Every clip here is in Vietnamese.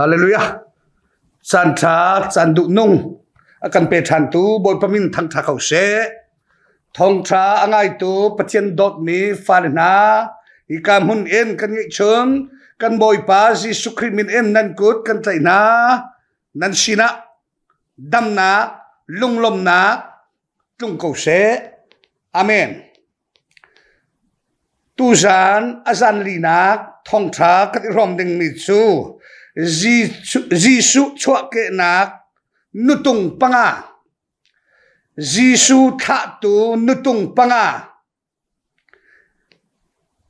ฮาเลลูยาสันทาสันดุนุ่งอาการเปทันตูบนพมินทังทาเขาเสทองทาอ่างไงตูปเชียนดดนี้ฟานนา อีกามหุนเอ็นกันยิ่งชงกันบอยปาซีสุคริมินเอ็นนันกุดกันใจนา นันชินะดัมนาลุงลมนาจุงเขาเสอเมนตูสานอาจารย์ลีนักทองทากันรอมดึงมิดซู jisu chua ke nak nutung panga jisu tha tu nutung panga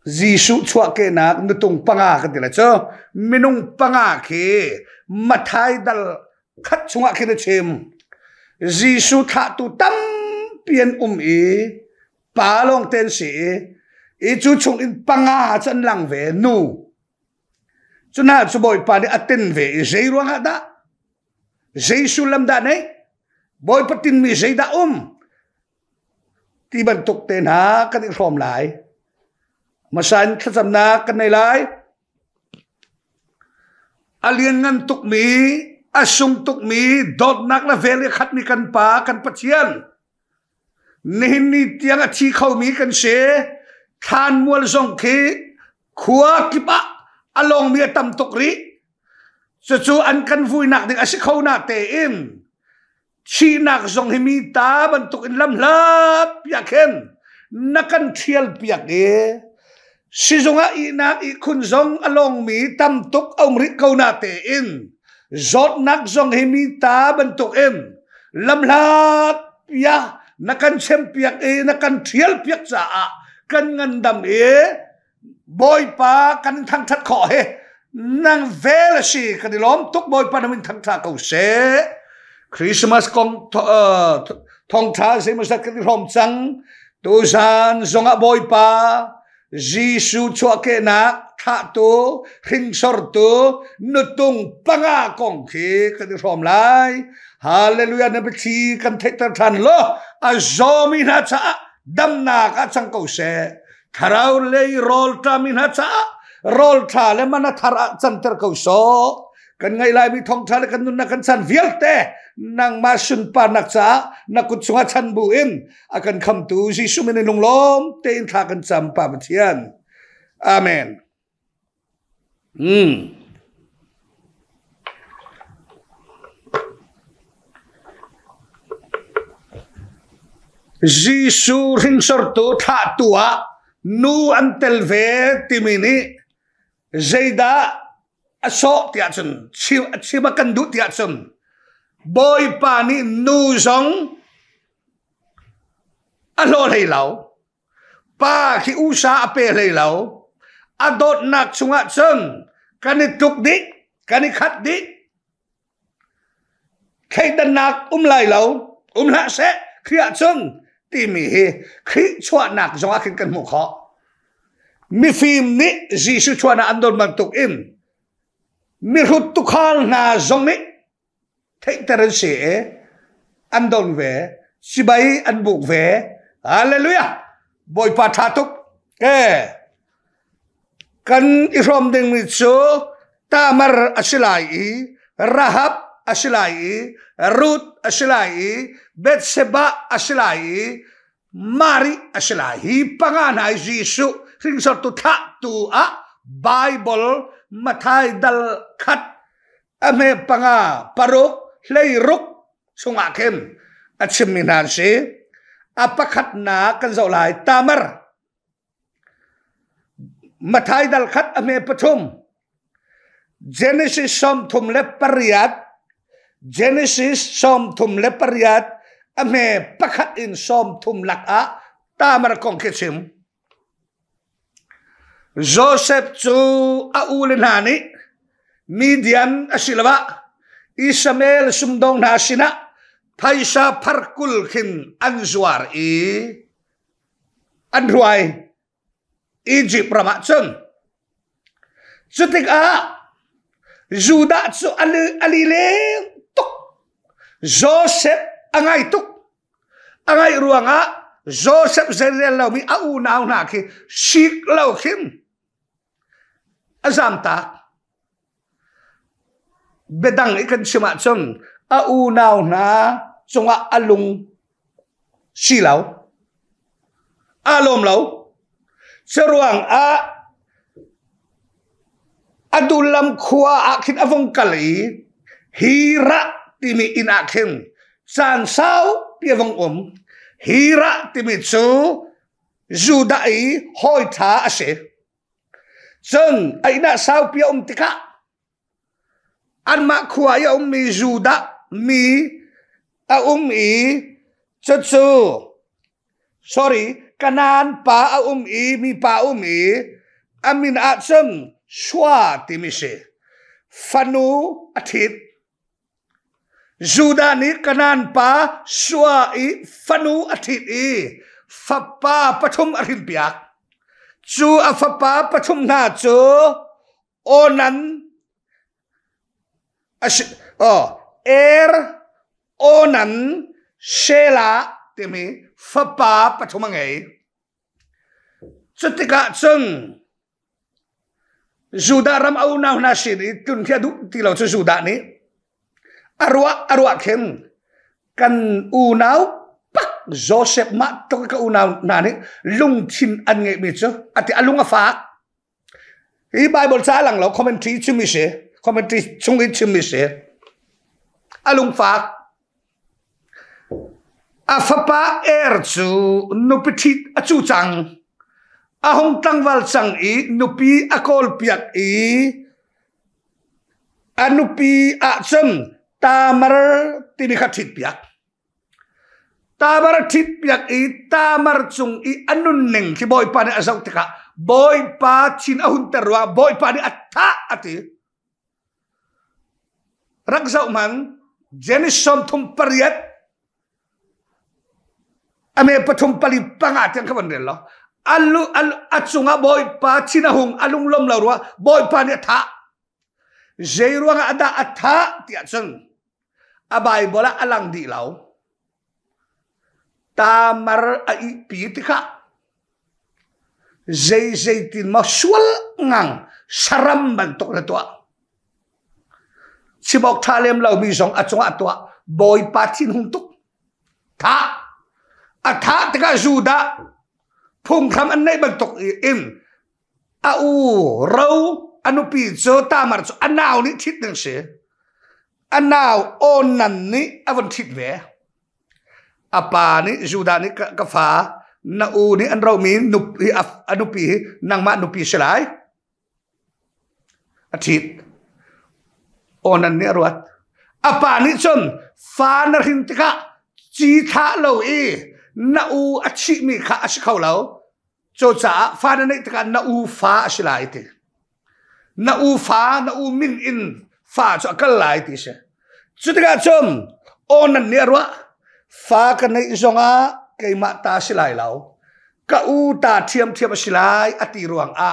jisu chua ke nak nutung panga ka tila cho minung panga ke mathai dal khat chunga ke chem jisu tha tu tam pian um e pa long ten si e chu chung in panga chan lang ve nu ชุนฮัดสบอยปานอัตินเวยเจรุงฮัดะเจสุลัมดานีอบอยปตินมีเจดาอุมที่บรรทุกเตนหากันอีกรอมหลายมาสันขจำนากันในหลายอเลียนเงินทุกมีอาสุงทุกมีดอดนักละเวลขัดมีกันปากันปัจเจียนเนินนี่เตียงอาทีเขามีกันเสียทานมวลสงคีขัวกิปะ along mi tam tok ri chu chu an kan vui nak ding asi khâu na te in chi nak zong hi mi ta ban tuk in lam la pia khen na kan thial pia ke si zong a i nak i khun zong along mi tam tuk ông ri khâu na te in zot nak zong hi mi ta ban tuk in lam la pia na kan xem pia e na kan thial pia cha a kan ngan dam e บอยปากันทั้งทัดขอให้นางเวลชิกันดิล้อมทุกบอยปานมินทั้งทาเขาเสคริสต์มาสกองทออทองทาสิมาสักกันดิล้อมจังตูซานสงะบอยปาจิสูชัวเกนะทาตัวหิงสอร์ตัวนุตุงปังอากองเฮกันดิล้อมไลฮาเลลูยาเนบิทีกันเทตันทันโลอาจอมินาชะดัมนากาจังเขาเส Tharau lei rol ta min hacha rol ta le mana ha thara chan ter kau so kan ngai lai mi thong thale kan nun kan san vial te nang ma shun pa nak cha na kut chunga chan bu in akan kham tu si su min lung lom te in tha kan cham pa ma thian amen hmm Jisu rin sortu tak tua, nu an tel ve timini zeida so ti achun chi chi ma kan du ti achum boy pani nu zong alo lei lao pa khi u sa ape lei lao adot nak chunga chung kani tuk di kani khat di khai dan nak um lai lao um la se khi achung ทีมีเฮคิชวนักจงอาคินกันมุขะมีฟิมนี้จีสุชวนาอันดอนมันตุกอินมีรุตุขาลนาจงนี้เทคเตอร์เสอันดอนเวสิบายอันบุกเวอาเลลูยาบอยปาทาตุกเอกันอิรอมดึงมิจูตามรอัชลัยรหับอัชลัยรูทอัชลัยเบตเซบาอัชลัย mari asla hi pangana jisu ring sor tu tha tu a bible mathai dal khat ame panga paro lei ruk sunga khem achimin han si apa khat na kan zo lai tamar mathai dal khat ame pathum genesis som thum le pariat genesis som thum le pariat a me pakhat in som thum lak a ta mar con ke chim joseph chu a ulin hani median asilwa ismael sumdong na sina thaisa pharkul khin anzuar i anruai egypt rama chung chutik a juda chu ali ali le tok joseph angai tuk angai ruanga Joseph Zeriel lau mi au nau na ki sik lau khim azam ta bedang ikan sima chon au nau na chunga alung silaw alom lau seruang a adulam khua akin avong kali hira timi inakhen san sao tia vong om hira ti chu judai hoi tha a se chân ai na sao pia om tika an ma khua ya om mi juda mi a um i chu sorry kanan pa a um i mi pa um i amin a chân swa ti mi se fanu a thit ยูดานิกนานปาชัาอีฟนูอธิตีฟับปาปทุมอรินเปียกจูอาฟับปาปทุมนาจูโอนันโอเอร์โอนันเชลาเตมีฟับปาปทุมังไอจุติกาจึงจูดารัมเอาหน้าหน้าชินีตุนเทียดุตี่เราจะจูดานี้ arwa arwa khen kan u nau pak joseph ma to ka u nau na ni lung chin an nge mi chu ati alunga fa i bible cha lang lo commentary chu mi se commentary chung i chu mi se alung fa afapa er chu nupitit achu chang ahong wal chang i nupi akol piak i anupi a chum ta mar tini kha thịt piak ta mar thit piak i ta mar chung i anun neng khi boy pa ni azau tika boy pa chin ahun terwa boy pa ni atha ati rak zau man jenis som thum pariat ame pathum pali panga tiang khaban rel lo alu alu achunga boy pa chin ahung alung lom lawra boy pa ni atha Zero nga ada atha tiya chung. A Bible alang di lao. Ta mar a i pi ti ka. Zay zay tin ma sual ngang saram man tok na tua. Si bok talem lao mi zong atung a tua. Boy pa tin hung tuk. Tha. A tha ti ka zu da. Phung kham an nai man tok in. A u rau. อนุปิโตามารอันนาวนี่ทิศหนึ่งเสียอันนาวโอนันนี่อวันทิศเวอปานี่จูดานี่กฟ้านาอูนี่อันเรามีนุปิอนุปีนางมาอนุปิสลายอาทิตโอนันนี่รวดอปานี่ชนฟ้านรินติกะจีทาเลวีนาอูอาชิมีข้าอาชิเขาเลวโจจ่าฟ้านรินติกะนาอูฟ้าชลายที na u fa na u min in fa chu akal lai ti se chutika chum on an ne arwa fa ka nei isonga keima ta silai lao ka u ta thiam thiam silai ati ruang a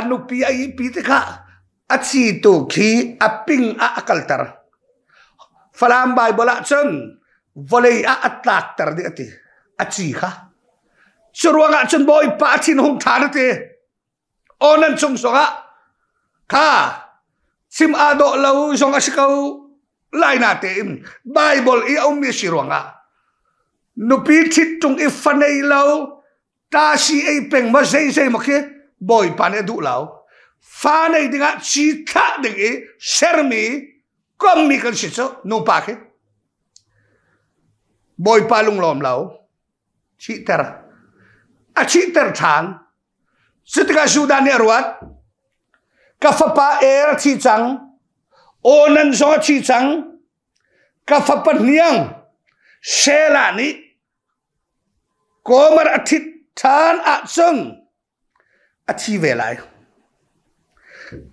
anu pi ai pi te kha achi to khi a ping a akal tar falam bai bola chum volei a atlak tar di ati achi kha nga chun boy pa chin hung thar te onan chung songa ha sim a do lo zong asiko lai na te in bible i om mi sironga nu pi chit tung i fanei lo ta si e peng ma zai zai ma ke boy pan e du lao fa nei dinga chi tha ding i sermi con mi kan sit so nu pa ke boy pa lung lom lao chi ter a chi ter thang sitika sudan ne ruat กาฟปาเอลที่จังโอนันซอที่จังกาฟปะเนียงเชลานิกอมรอธิษฐานอัศงอธิเวลัย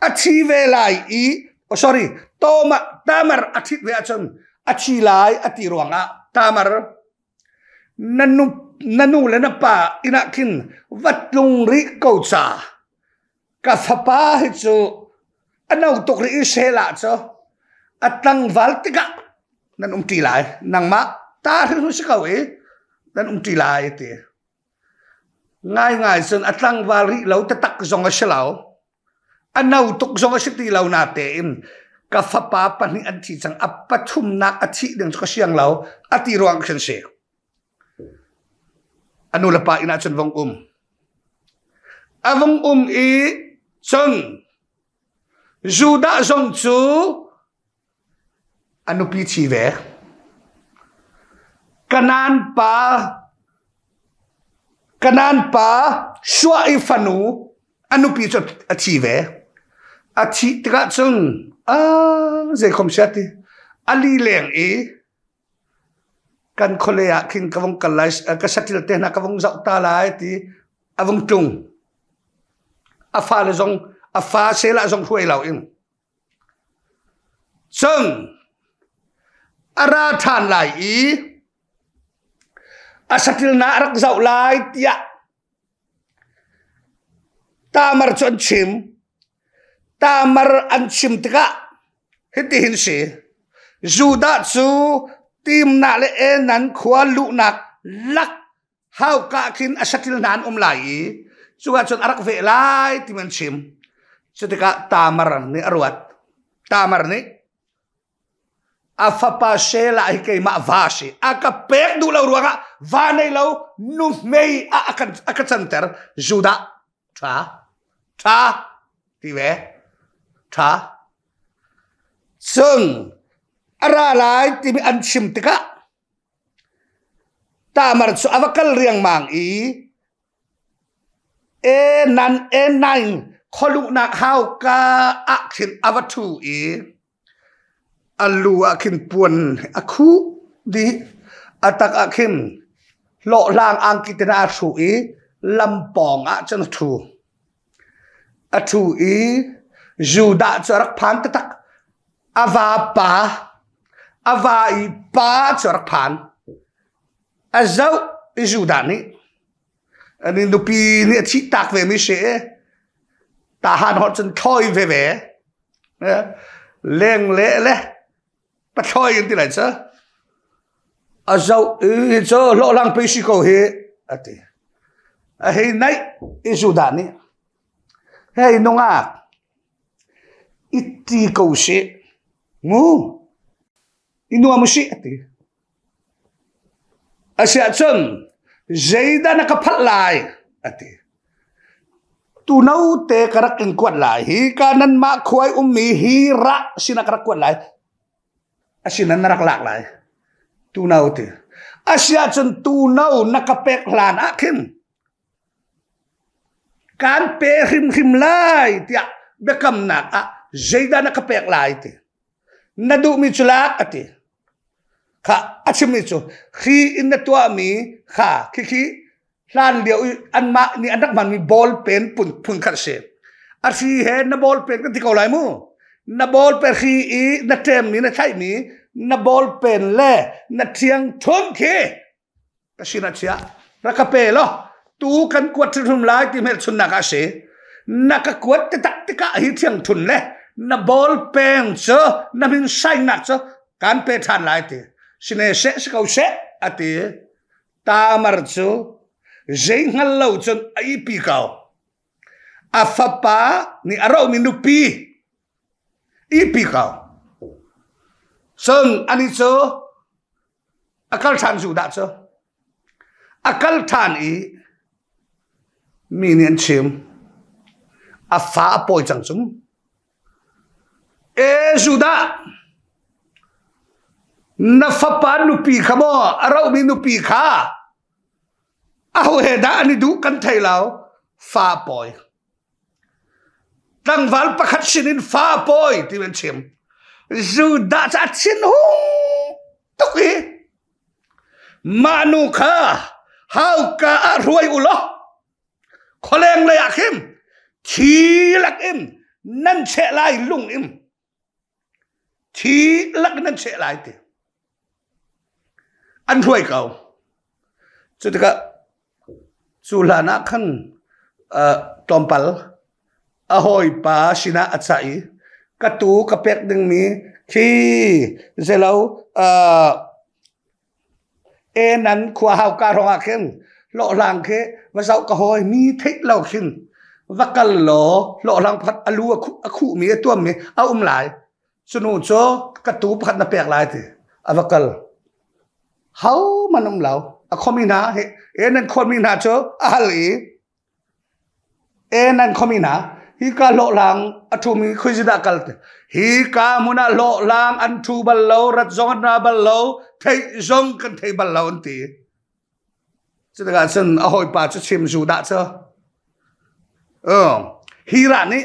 อธิเวลัยอีโอ้ sorry ตมาตามรอธิษเวอัศงอธิลายอติรวงอะตามรนันุนันูและนปาอินักินวัดลุงริกเกาจา ka fapa hi chu anau tuk ri isela cho atang valtika nan umti lai eh. nang ma ta hu si kau nan umti lai eh, ti ngai ngai sun atang vari lau tatak zong a shalao anau tuk zong a siti lau na te im ka fapa pa ni an na achi ding ko siang lau ati ruang khen se anu la pa ina vong um avong um e chừng dù đã dòng chú anh pi chỉ về kanan pa kanan pa shua i fanu anh pi cho a chỉ về a chỉ tất cả chừng à dễ không xét đi ali lẻng ý kan kholea king kavong kalais à, ka satil te na kavong zau ta lai ti avong trung à pha là dòng à pha sẽ là dòng thuê lâu in chân à ra than lại ý à sát na rak dạo lại tia ta mar chọn chim ta mar ăn chim tika hết đi hình sĩ dù đã chú tim nạ lệ e nắn khóa lụ nạc lắc hao cả khiến asatil nan om lại suka cun arak ve lai timan chim cetika tamar ni arwat tamar ni afapa shela ai kai ma vashi aka pek du la ruaga va nei lo nu mei a aka aka center juda cha cha ti ve cha sung ara lai ti an chim tika tamar su avakal riang mang i เอนันเอนัยขลุนักเฮากาอักขินอวัตเอีอัลลูอักขินปวนอักคูดีอัตักอักขินโลลางอังกิตนาสเอีลำปองอัจนทูอัทูอีจูดาจรักพันตักอาวาปาอาวาอีปาจรักพันอาเจ้าจูดานี่ ani lupi ni chi tak ve mi she ta han hot chen thoi ve ve ờ, leng le le pa thoi yin ti lai cha a zau i cho lo lang pe shi ko he ati a he nai i su da ni he no nga i ti ko she ngu i no ma shi ati a sha chen zeida na ka phat lai ati tu nau te karak in lai hi kanan ma khuai ummi hi ra sina karak kwat lai asina narak lak lai tu nau te asya chen tu nakapek lan akim kan pe him him lai tia bekam nak a ah, zeida nakapek lai ti nadu mi chulak ati ค่ะอาชิมิจูขีอินนตัวมี ค่ะคิคิล้านเดียวอันมานี่อันนักมันมีบอลเป็นปุ่นปุ่นขัดเสยอาชีเห็นนบอลเป็นกันที่เกาหลีมูนบอลเป็นขีอีนเทมนี่นใช่มีนบอลเป็นเล่นเทียงทงเคกสินาเชียรักเปโลตูกันกวดทุนลายที่เมลชุนนักอาเสนักกวดตดตักกะหิเทียงทุนเล่นบอลเป็นเจอนมินไซนักเจอการเปทานลายที่ sinese sikau se ati tamar chu zeingal lo chun ai pi kau a fapa ni aro mi nu pi i pi kau sơn ani chu akal than zu da chu akal than i mi nian chim a fa poi chang chung e zu da นฟปานุปีขโมเรามีนุปีขาเอาเหตุนี้ดูกันไทยเราฟาปอยตั้งวันประคัตชินินฟาปอยที่เป็นเชมจูดาจัดชินหงตุกีมานุคาฮาวกาอรวยอุลอคอลงเลยอาคิมทีลักอิม นั่นเชลัยลุงอิมทีลักนั่นเชลัยเตีอันรวยเก่าจุดายสุลานักขันตอมพัลอหอยปาชินะอัศไอกตูกระเป็กดึงมีขี้เจแล้วเอ็นเอนั้นขวาวการองอาเข็มหลลางเคมาเ้ากระหอยมีเทศเราขึ้นวักกันหล่อหลลางพัดอลูอคู่มีตัวมีเอาอุ้มหลายสนุนโซกระตูพัดนบเปีกหลายทีอวักกัน hau manum lau a à, komina he enan komina cho ali à, enan komina hi ka lo lang athumi à, khujida kalte hi ka muna lo lang an thu bal lo rat zong na bal lo thei zong kan thei bal lo ti chứ ta chân ở hội bà chứ chim dù đã cho, ờ, hi ra ni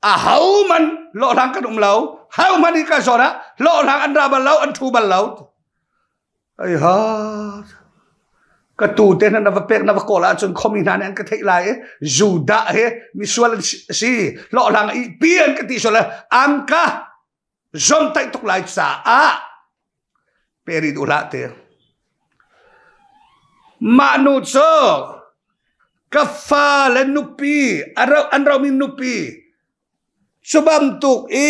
à hậu mình lộ lang cái đụng lâu hậu mình đi cái giò đó lộ thang ăn ra bao lâu ăn thu bao lâu Ayat. Ha. Katu teh na nava pek nava kola cun komi nane ang katik lai eh. Zuda eh. Misual si. Lo lang ipian kati sole. Angka. Zom tak tuk lai sa a. Perit ulat teh. Manusia. Kafal nupi. Arau anrami nupi. Subam tuk i.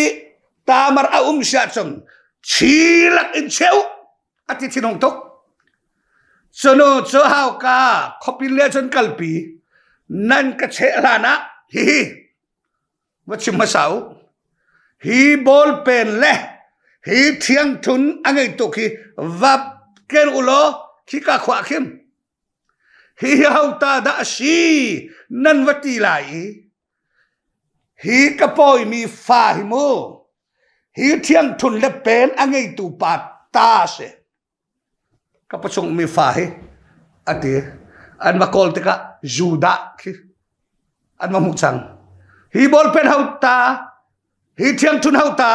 Tamar aum syat cun. Cilak in cewuk. ati chinong tok chono cho hau ka khopin le chon kalpi nan ka che lana hi hi wachim masau hi bol pen le hi thiang thun angai to ki vap ker ulo ki ka khwa khim hi hau ta da shi nan wati lai hi ka poi mi fa hi mo hi thiang thun le pen angai tu pa ta se kapasong mifahe ate an makolte ka juda ki an mamutsang hi bolpen hauta hi thiang thun hauta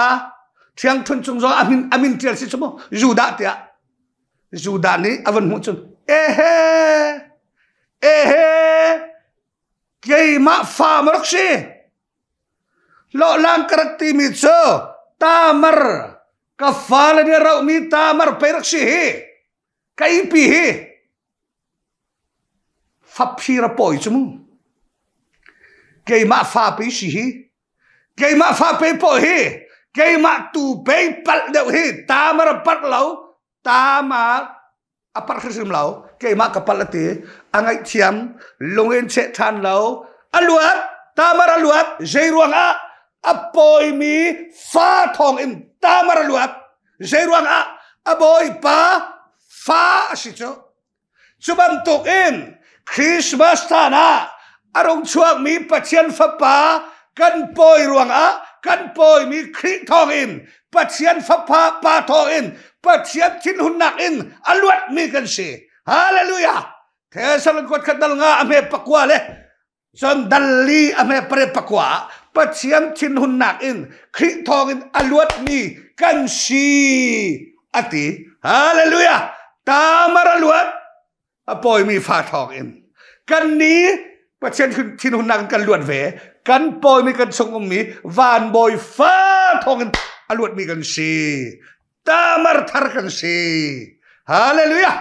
thiang thun chungzo amin amin tial si chumo juda te a juda ni avan mu chung e he e he kei ma fa marok si lo lang karakti mi cho tamar kafal ni rau mi tamar perak si he cái gì hết pháp phi ra bồi chứ chúng cái mà pháp bì sĩ hết cái mà pháp bì bồi hết cái mà tu bì bắt đầu hết ta mà ra bắt lâu ta mà apat khsim lâu cái mà kapal là thế anh ấy thiam lông yên sẽ than lâu aluat ta mà ra luat dây ruang a bồi mi pha thong in ta mà ra luat dây ruang a bồi pa fashicho chuban tok in christmas tana arong chuak mi pachian fa pa kan poi ruang a kan poi mi khri thong in pachian fa pa pa thong in pachian chin hun nak in alwat mi kan si hallelujah thesal kot kadal nga ame pakwa le son dalli ame pare pakwa pachian chin hun nak in khri thong in alwat mi kan si ati hallelujah ตามารลวดปอยมีฟาทองเอ็มกันนี้ ประเทศที่นุนังกันลวดเวกันปอยมีกันทรงอมมีวานบอยฟาทองเอ็มอลวดมีกันสีตามาทารกันสีฮาเลลูยา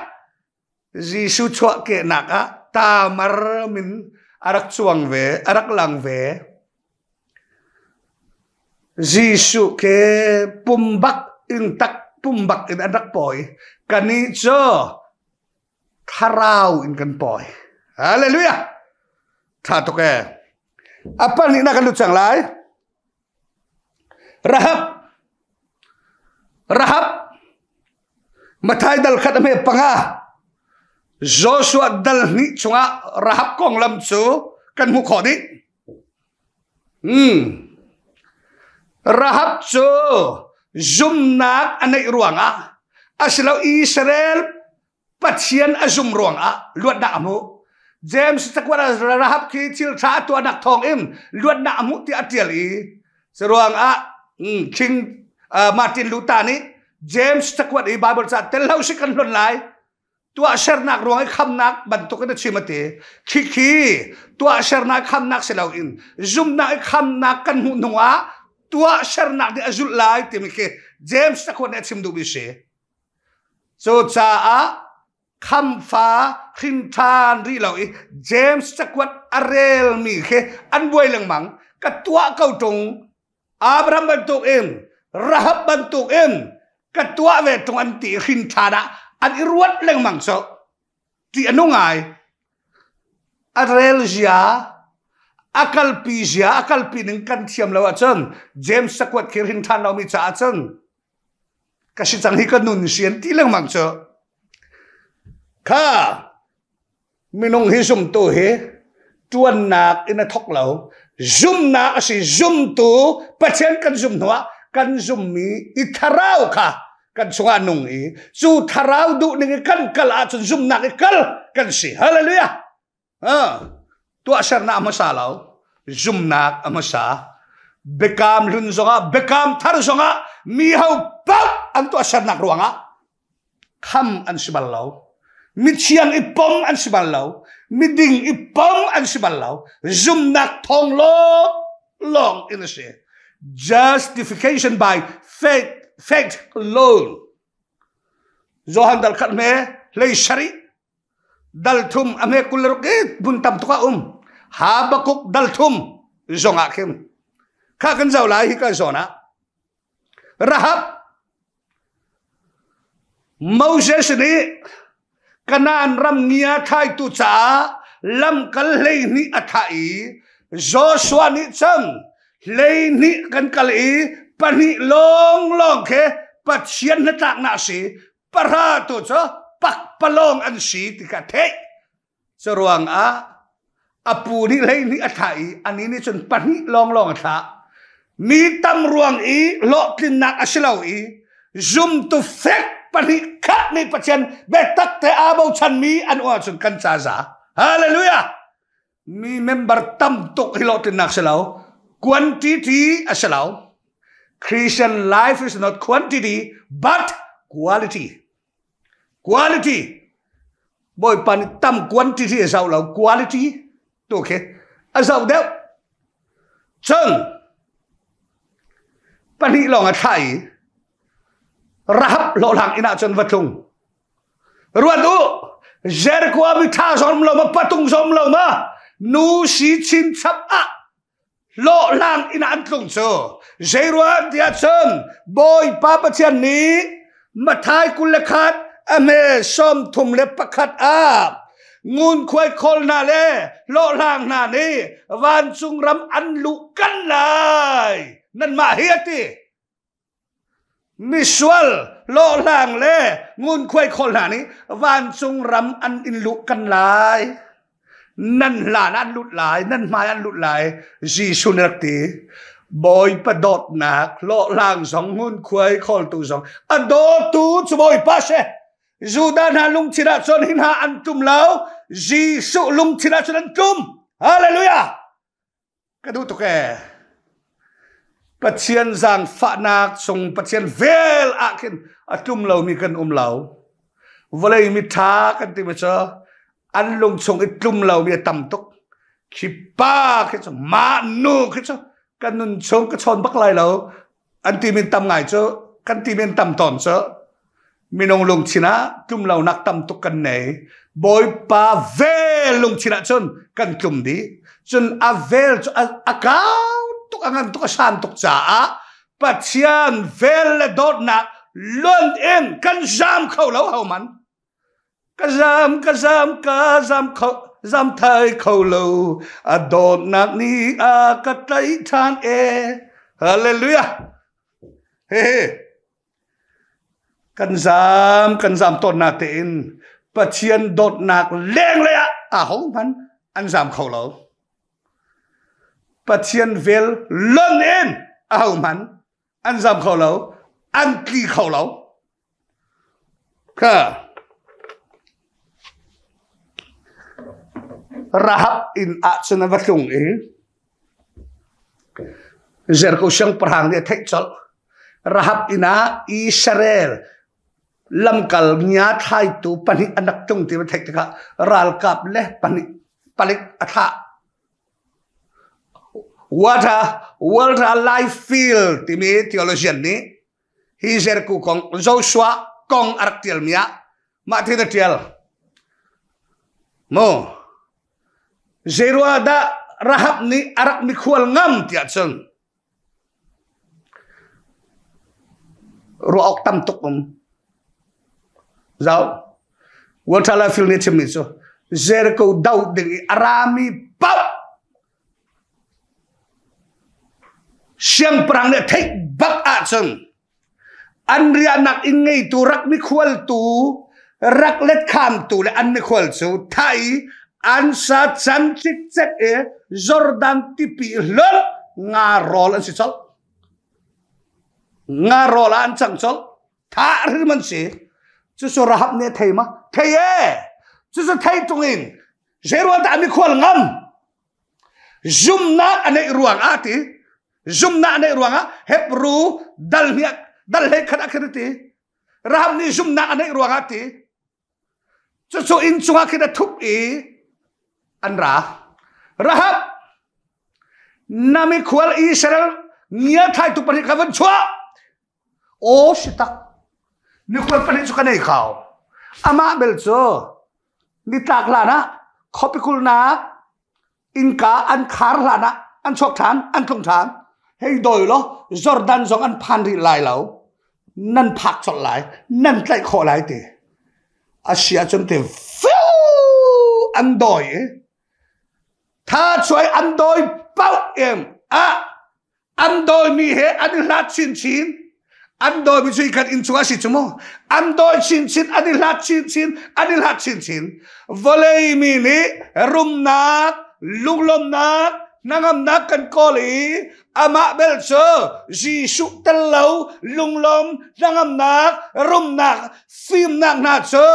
จีสุชวกเกนักอะตามารมินอารักชวงเวอารักลังเวจีสุเกปุมบักอินตักปุมบักอินอันักปอยกันนี้เจอทาราวอินกันปอยฮาเลลูยาถ้าตกแกอะปันนี่นักลุจังไรรับรับมาทายดัลขัดเมปังอาโจชัวดัลนี่ชงะรับกองลำซูกันมุขอดิอืมรับซูจุมนักอันในรวงอ่ะ asilo Israel pathian azum ruang a ah, luat na amu James takwara rahap ki chil tha tu anak thong im luat na amu ti atial i seruang a ah, mm, king ah, Martin Luther ni James takwat i Bible cha tel lau sikan lon lai tua ser nak ruang kham nak ban tu kan chi mate khi khi tua ser nak kham nak selau in zum nak kham nak kan hu nunga tua ser nak di azul lai ti mi James takwat ne chim du bi se จจะอะคำฟ้าขินทานรีเหล่าอีเจมส์สกวดอเรลมีเค อันบวยเลงมังกัตัวเก้าตรงอับรัมบันตุกเอ็มรหบบันตุกเอ็มกัตัวเวทตรงอันตีขินทานะอันอิรวดเลงมังโซที่อันงไงอเรลจียอาการปิจียอาการปินึ่งกันเทียมแล้วอาจารเจมส์สกวดขินทานเราไม่าอาจารย ka si chẳng hi ka nụn sian ti lang mang cho kha minung hi zum tu hi tuan nak ina lâu, lo zum na asi zum tu pachen kan zum nuwa kan zum mi i tharau kha kan sunga nung i chu tharau du ni kan kal a chun zum nak kal kan si hallelujah ha tu asar na amasa lo zum nak amasa bekam lun zonga bekam thar zonga mi hau Tau ang tu asar nak ruanga. Ah? Kam ang sibalaw. Mitsiang ipom ang sibalaw. Miding ipom ang sibalaw. Zoom nak tong lo. Long in the Justification by faith. Faith alone. Zohan dal me. Lay shari. Dal tum ame kulerukit. Buntam tuka um. Habakuk dal tum. Zong akim. Kakan zaulahi ka zona. Rahab. Rahab. มเสสนีกนานรำเงียทายตุจาลำกัลเลนิอัฐไอโจชวานิจังเลนิกันกัลอีปนิลองลองเคปัจเชียนนตักนาสีปราตุจาปักปลองอันสีติกะเทสรวงอาอปูนิเลนิอัฐไออันนี้นี่จนปนิลองลองทะมีตำรวงอีโลกินนักอาศัยเราอีจุมตุเฟกปริคัตในปัจจันเบตักเทอาบชันมีอันอ่ชนกันซาซาฮาเลลูยามีเมมเบอร์ตั้มตกฮิโลตินักเสลาว q ว a n ติ t ีอเสลาว Christian life is not quantity but quality quality บอยปันตั้มควอนติตีอเสลาว quality ตัวเคอัสลาวเดียวเึิงปนิลองอัไทยรับโลหลังอินาจนวัตุงรูวดูเจรกวามิท่าสมลรมาปะตุงสมลมานูสีชินทับอะโลหลังอินาุงเจอเจรวันเดียชนบอยปาปเชียนนี้มาทายกุลขัดอเมสมทุมเลประคัดอางูควายคนนาเล่โลหลังนานี้วันจุงรำอันลุกันลยนั่นมาเฮียตีมิชวลโลล่างเล่งุนควยคนหานี้ วานจุงรำอันอินลุกันหลาย นั่นหลานอันลุดหลาย นั่นมาอันลุดหลายจีชุนรักตีบอยประดดหนักโลล่างสอง งุนควยคนตูสองอันโดตูสบอยปัเชยูดานาลุงชิราชนหินหาอันจุมแล้วจีสุลุงชิราชนันจุมฮาเลลูยากระดูตุกแก patien zang fanak song patien vel akin atum lo mi kan um lo vale mi tha kan ti cho an lung song itlum lo mi tam tok khi pa khi cho ma nu khi cho kan nun song ka chon bak lai lo an ti min tam ngai cho kan ti min tam ton cho mi nong lung china tum lo nak tam tok kan nei boy pa ve lung china chon kan tum di chon a vel cho a tuk angan tuk asan tuk cha a pathian vel le dot na lon en kan jam khâu lâu hậu man ka jam ka jam ka jam khâu jam thai khâu lâu a dot na ni a ka tai than e hallelujah he he kan jam kan jam tot na te in pathian dot nak leng le a hậu man an jam khâu lâu pathian vel về lớn lên, hau man ăn dầm khẩu lẩu ăn kỳ khẩu lẩu ra hấp in a chana vatlung e zer ko sang parhang ne thek chal rahab ina israel lam kal nya thai tu pani anak chung ti thek ka ral kap le pani palik atha what a world a life feel timi theologian ni hiser ku kong joshua kong artil mia ma ti de tel mo zero ada rahab ni arak ni khual ngam ti achang ruok tam tuk um zau world a life feel ni timi so zero ko dau ding arami pap siang prang le thei bak a chun an ria nak in ngei tu rak mi khwal tu rak let kham tu le an mi khwal chu thai an sa chan chik chek e jordan ti pi lol nga rol an si chol nga rol an chang chol tha ri man si chu so rahap ne thei ma thei e chu so thei tung in zero ta mi khwal ngam zoom na ane ruang ati jumna ane ruanga ah. hepru dalhi dalhe khana khriti ram ni jumna ane ruanga ti chu ah, chu in chuwa khida thup i anra rahab nami khwal israel nia thai tu pani khavan chua o shita ni khwal pani chuka nei khao ama bel cho ni tak la na khopikul na inka an khar la na an chok than an thung than ให้โดยล้อจอร์แดนสองอันพันริลายเหลานั่นผักสดหลายนั่นใจขอหลายตีอาเซียจนถึงฟิวอันดอยถ้าช่วยอันดอยเป้าเอ็มอ่ะอันดอยมีเหตุอันลดชินชินอันดอยมมสช่วยกันอินชัวสิจมอันดอยชินชินอันนี้ลาชินชินอันนี้ลาชินชินวเลยมีนี่รุมนักลุกลมนัก nangam nakan koli ama belso jisu talo lunglom nangam nak rum nak phim nak nak so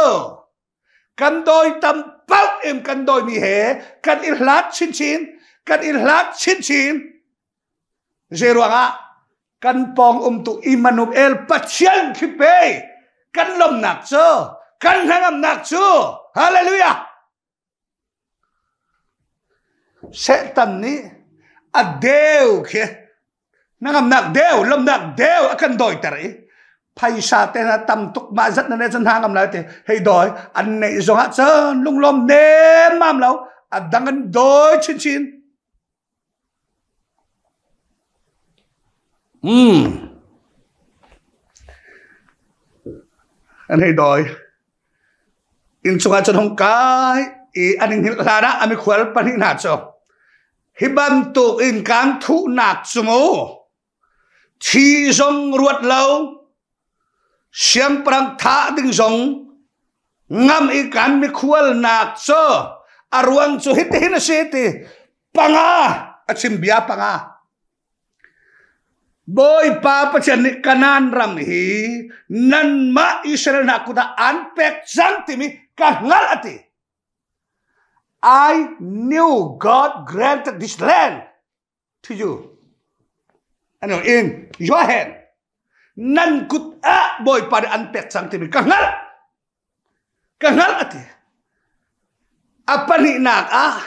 kan đôi tâm bao em kan đôi mi he kan il lat chin chin kan il lat chin chin jeruanga kan pong um tu imanuel pachiang khipe kan lom nak so kan nangam nak so hallelujah sẽ tần ni a à, đều kia, nó ngầm nạc đều lâm nạc đều a à, cần đổi tờ ấy phay sa tên là tâm túc mã rất là nên dân hàng ngầm lại thì hay đổi anh này dùng hát sơn lung lom nếm mam lâu a à, đang ngân đổi chín chín ừm, anh hay đòi in chung chân hong cái i anh hình la đã ami khuel pan hình hạt cho hibam tu ingkang tu nak sumo chi song ruat lau siang perang tha ding song ngam ikan mi khual nak so aruang chu hit hin siti panga achim bia panga boy papa chen kanan ram hi nan ma isra na kuda anpek jang timi ka ngal ati I knew God granted this land to you. And in your hand, nan kut a boy pada anpet sang tibi kangal. Kangal ati. Apa ni nak ah?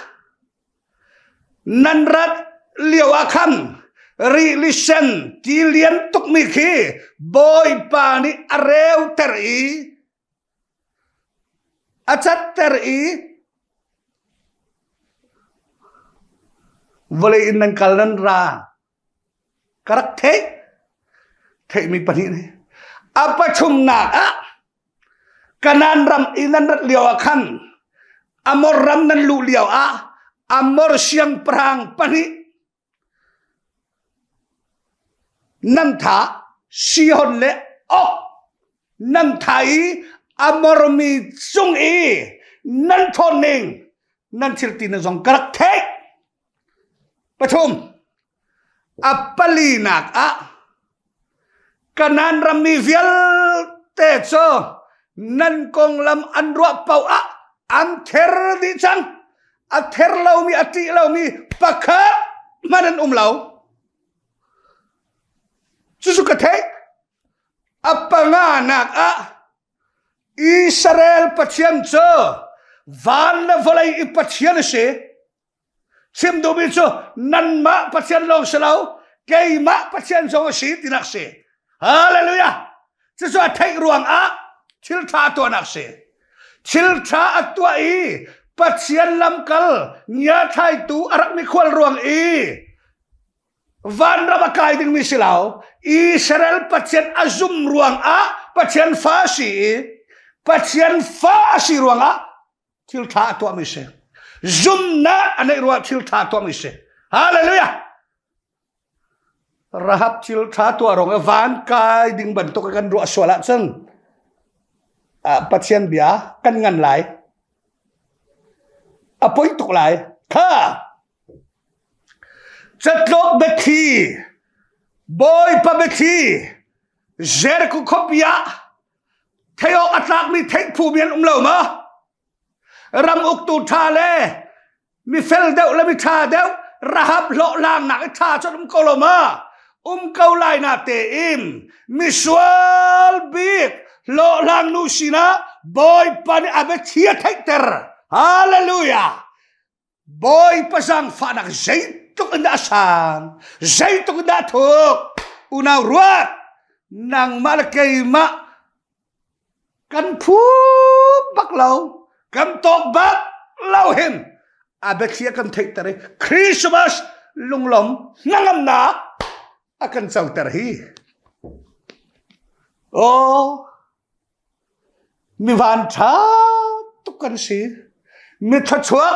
Nan rat liwakam ri lisen tilian tuk miki boy pani areu teri. Acat teri Vali in nang kalan ra. Karak te. Te mi pani ne. Apa chum na a. Ah! Kanan ram inan rat liao akan. Amor ram nan lu liao a. Ah! Amor siang perang pani. Nang tha sihon le o. Oh! Nang tha i amor mi chung i. Nang thon ning. Nang chil ti na zong karak teh. ปทุมอัปลีนักอะกนันรำมีเฟียลเตโซนันกงลำอันรวเปาอะอันเทรดิจังอัเทรเลามีอัติเลามีปะคะมันันอุมเลาสุสุกเทกอัปงานักอะอิสราเอลปัจเจียมเจอวานละวลัยอิปัจเจียนเช sim du bi chu nan ma pachian long shalo ke ma pachian zo shi tinak se hallelujah chu zo thai ruang a chil tha to nak se chil tha atwa i pachian lam kal nya thai tu arak mi khol ruang i van raba kai ding mi shilao israel pachian azum ruang a pachian fa shi pachian fa shi ruang a chil tha to mi se zoom na anei ruah thil tha tuang ni se hallelujah rahab thil tha tu arong e, van kai ding ban to e kan ruah swala ah chang a ah, patient bia kan ngăn lại a point tuk lai kha chatlok bethi boy pa bethi jer ku khopia theo atlak mi thek phu bian um lo ma รำอุกตูทาเลมีเฟลเดวและมีทาเดวรหับโลลางหนักทาชนมกลมาอุมเกาไลนาเตอิมมิชวลบิกโลลางนูชินาบอยปันอเบทียไทเตอร์ฮาเลลูยา บอยปะาังฟานักเจตุกนดาสานเจตุกนดาทุกอุนารัวนางมาลเกยมะกันพูบักเหลา kan tok bak lau him a à, be chia kan thei tare christmas lunglom nangam na akan à, sau tar hi o mi van tha tu kan si mi tha chua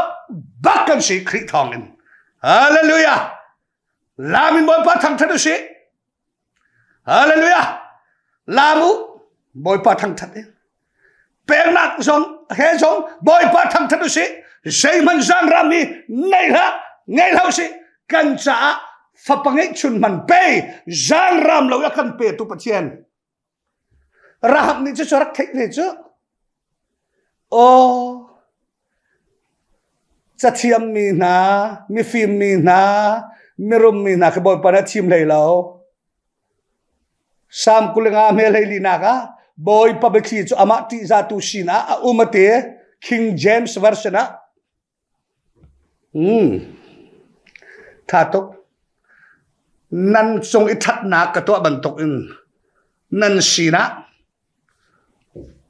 bak kan si khri thong in hallelujah la min boy pa thang thadu si hallelujah la mu boy pa thang thadu เปลงนักสงเฮสงบอยปาทงทันดุสิใช้มันจังรามีไงละไงเล่าสิกันจะฟัปังเอชุนมันเปย์ังรามเราอยากันเปตุปเชียนรามนี่จะชรักเทคเนจะโอจะเทียมมีนามีฟิมมีนามีรุมมีนาคบอยปานะทีมเลยเราสามกุลงามเมลัลีนากะ boy pabiksi so ama ti zatu sina a umate King James version na hmm tatok nan song ithat na katwa bantok in nan sina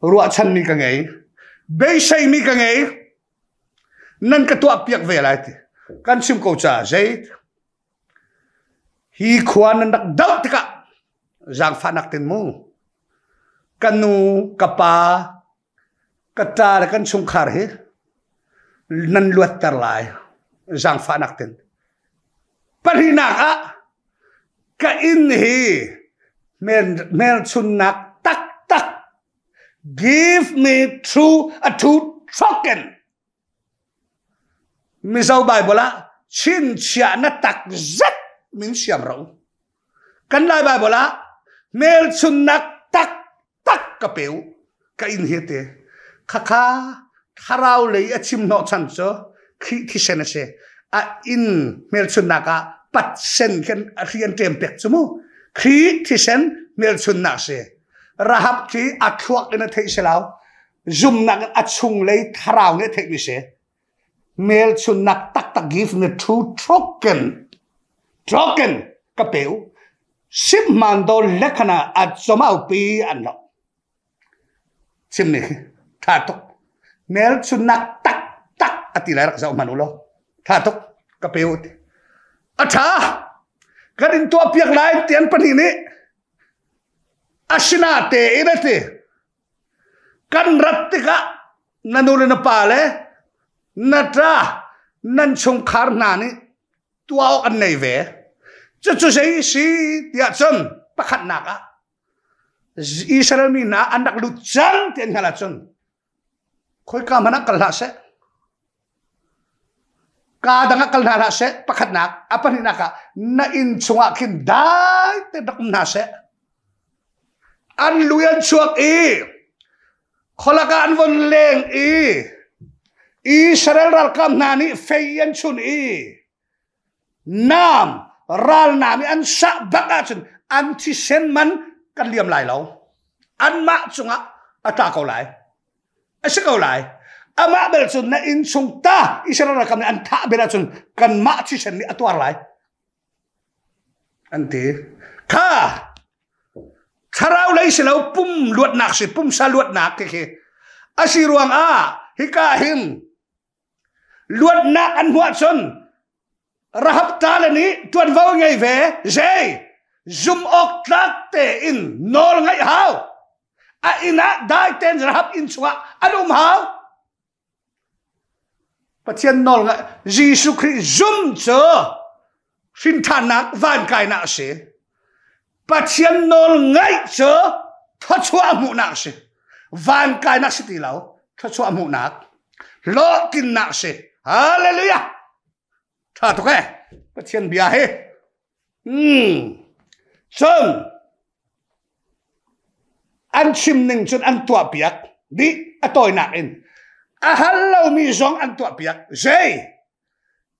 ruwa chan mi ka ngay beisay mi ka ngay nan katwa piak vela ti kan sim ko cha zait hi kwan nak dal tika zang fanak tin mo kanu kapa katar kan sungkhar hi nan luat tar lai jang fa nak ten parinak a ka in hi men mel chun nak tak tak give me true a true token mi sau bài bola chin chia na tak zet min siam rau kan lai bài bola mel chun nak ka peu ka in he te kha kha tharau lei achim no chan cho khi thi sen se a in mel chun na ka pat sen ken a rian tem pek chu mu khi thi sen mel chun na se rahap ki a thuak na thei se lao zum na a chung lei tharau ne thei ni se mel chun na tak tak give ne thu troken troken ka peu sim man do lekana a chomau pi an lo sim ni tha tok mel chu nak tak tak ati la rak zau manu lo tha tok ka peu ti a tha ka din to piak lai tian pani ni asina te ira te kan rat ti ka nanul na pa le na tra nan chung khar na ni tuao an nei ve chu chu sei si tia chon pakhat na ka Israel mi na anak lu jang ten ngalacun. Khoi ka mana kalha se. Ka danga kalha se pakat nak apa ni naka na in chunga kin dai te dak na se. An luyan chuak e. Khola ka an von leng e. Israel ral kam nani feyen chun e. Nam ral nami an sa bakachun anti sen man กันเลียมหลายเราอันมาสุงะอัตาเขาไหลยอ้ศักเขาไหลอามาเบลสุนนอินสุงตาอิสราเอลกำเนิดอันทาเบลสุนกันมาชิชนนีอัตวาไหลอันที่ข้าชาเราเลยสิเราปุ่มลวดหนักสิปุ่มซาลวดหนักเคเคอาศิรวงอา ฮิกาหินลวดหนักอันหัวชนรหับตาเลนี้ตวนเว่าไงเวเจ zum ok tlak te in nol ngai er hao a er ina dai ten rahap in chunga er- alum hao pathian nol ngai jisu khri zum cho sin thanak van kai na se pathian nol ngai cho thachua mu na se van kai na se ti lao thachua mu na lo kin na se hallelujah tha to ke pathian bia he 嗯。Mm. Son, an simning chun an tua di atoy nakin. Ahalaw misong ang tua jay, Zay!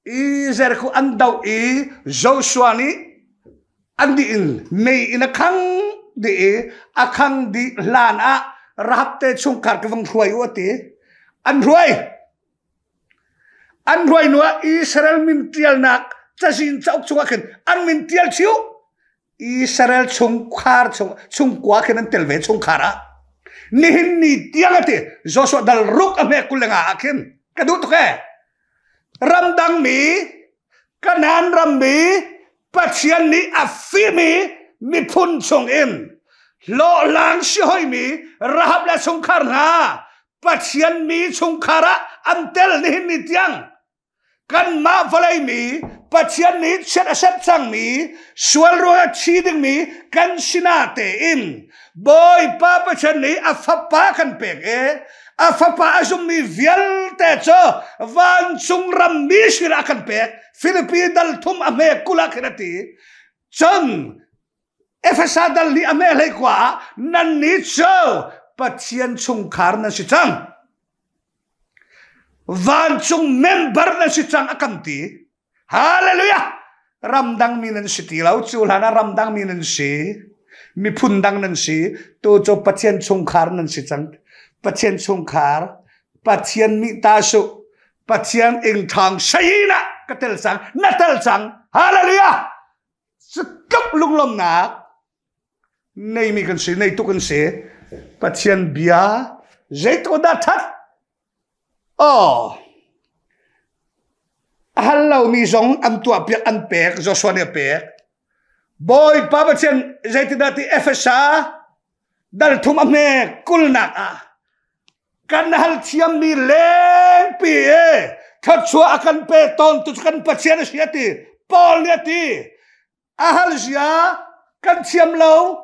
Izer ko ang daw i Joshua ni ang diin. May inakang di akang di lana rahapte sungkar kevang huay uati. An huay! An huay nua Israel mintial nak tasin sa uksungakin. An mintial siyo! Israel chung khar chung chung kwa kenan telve chung khara nihin ni tiangate Joshua dal ruk ame kulenga akin kadut ke ramdang mi kanan rambi pachian ni afi mi mi phun chung in lo lang si hoi mi rahab la chung khar na pachian mi chung khara am tel nihin ni tiang kan ma valai mi pachian ni chet a set sang mi sual ro a chi ding mi kan sina te in boy pa pachian ni a fa pa kan pek e a fa pa a zum mi vial te cho van chung ram mi sira kan pek philippines dal thum a me kula khrati chang efesa dal li a me le kwa nan ni cho pachian chung kar na si chang van chung member na si chang akamti hallelujah ramdang minen si tilaw chulana ramdang minen si mi phundang nan si to cho pachien chung khar nan si chang pachien chung khar pachien mi ta su pachien ing thang sayina katel sang natal sang hallelujah sekap lung lom na nei mi kan si nei tu kan si pachien bia zait oda that Oh. Hello mi zong am tua pek an pek zo swan ya e pek. Boy papa chen zaiti dati efesa dal thum ame kulnak a. Kan hal chiam mi leng pi e. Thật chúa akan pe ton tu kan pasien sia ti. Paul ya ti. Ahal sia kan chiam lo.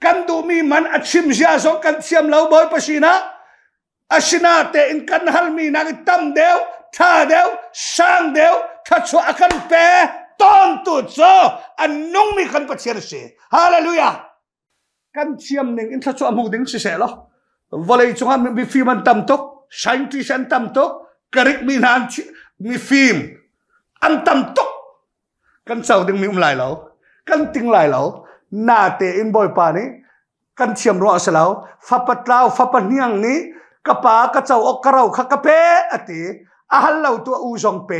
Kan du mi man achim sia zo kan chiam lo boy pasina asina te in kan halmi na ki tam deu tha deu sang deu tha chu akan pe ton tu cho an nung mi kan pathiar se hallelujah kan chiam ning in tha chu amu ding se se lo volei chunga mi film an tam tok scientist an tam tok karik mi nan mi film an tam tok kan sau ding mi um lai lo kan ting lai lo na te in boy pa ni kan chiam ro sa lo fa pat lao fa pat niang ni กระปากระเจ้าอกกระเราขะกระเปอติอาหัลเราตัวอูจงเป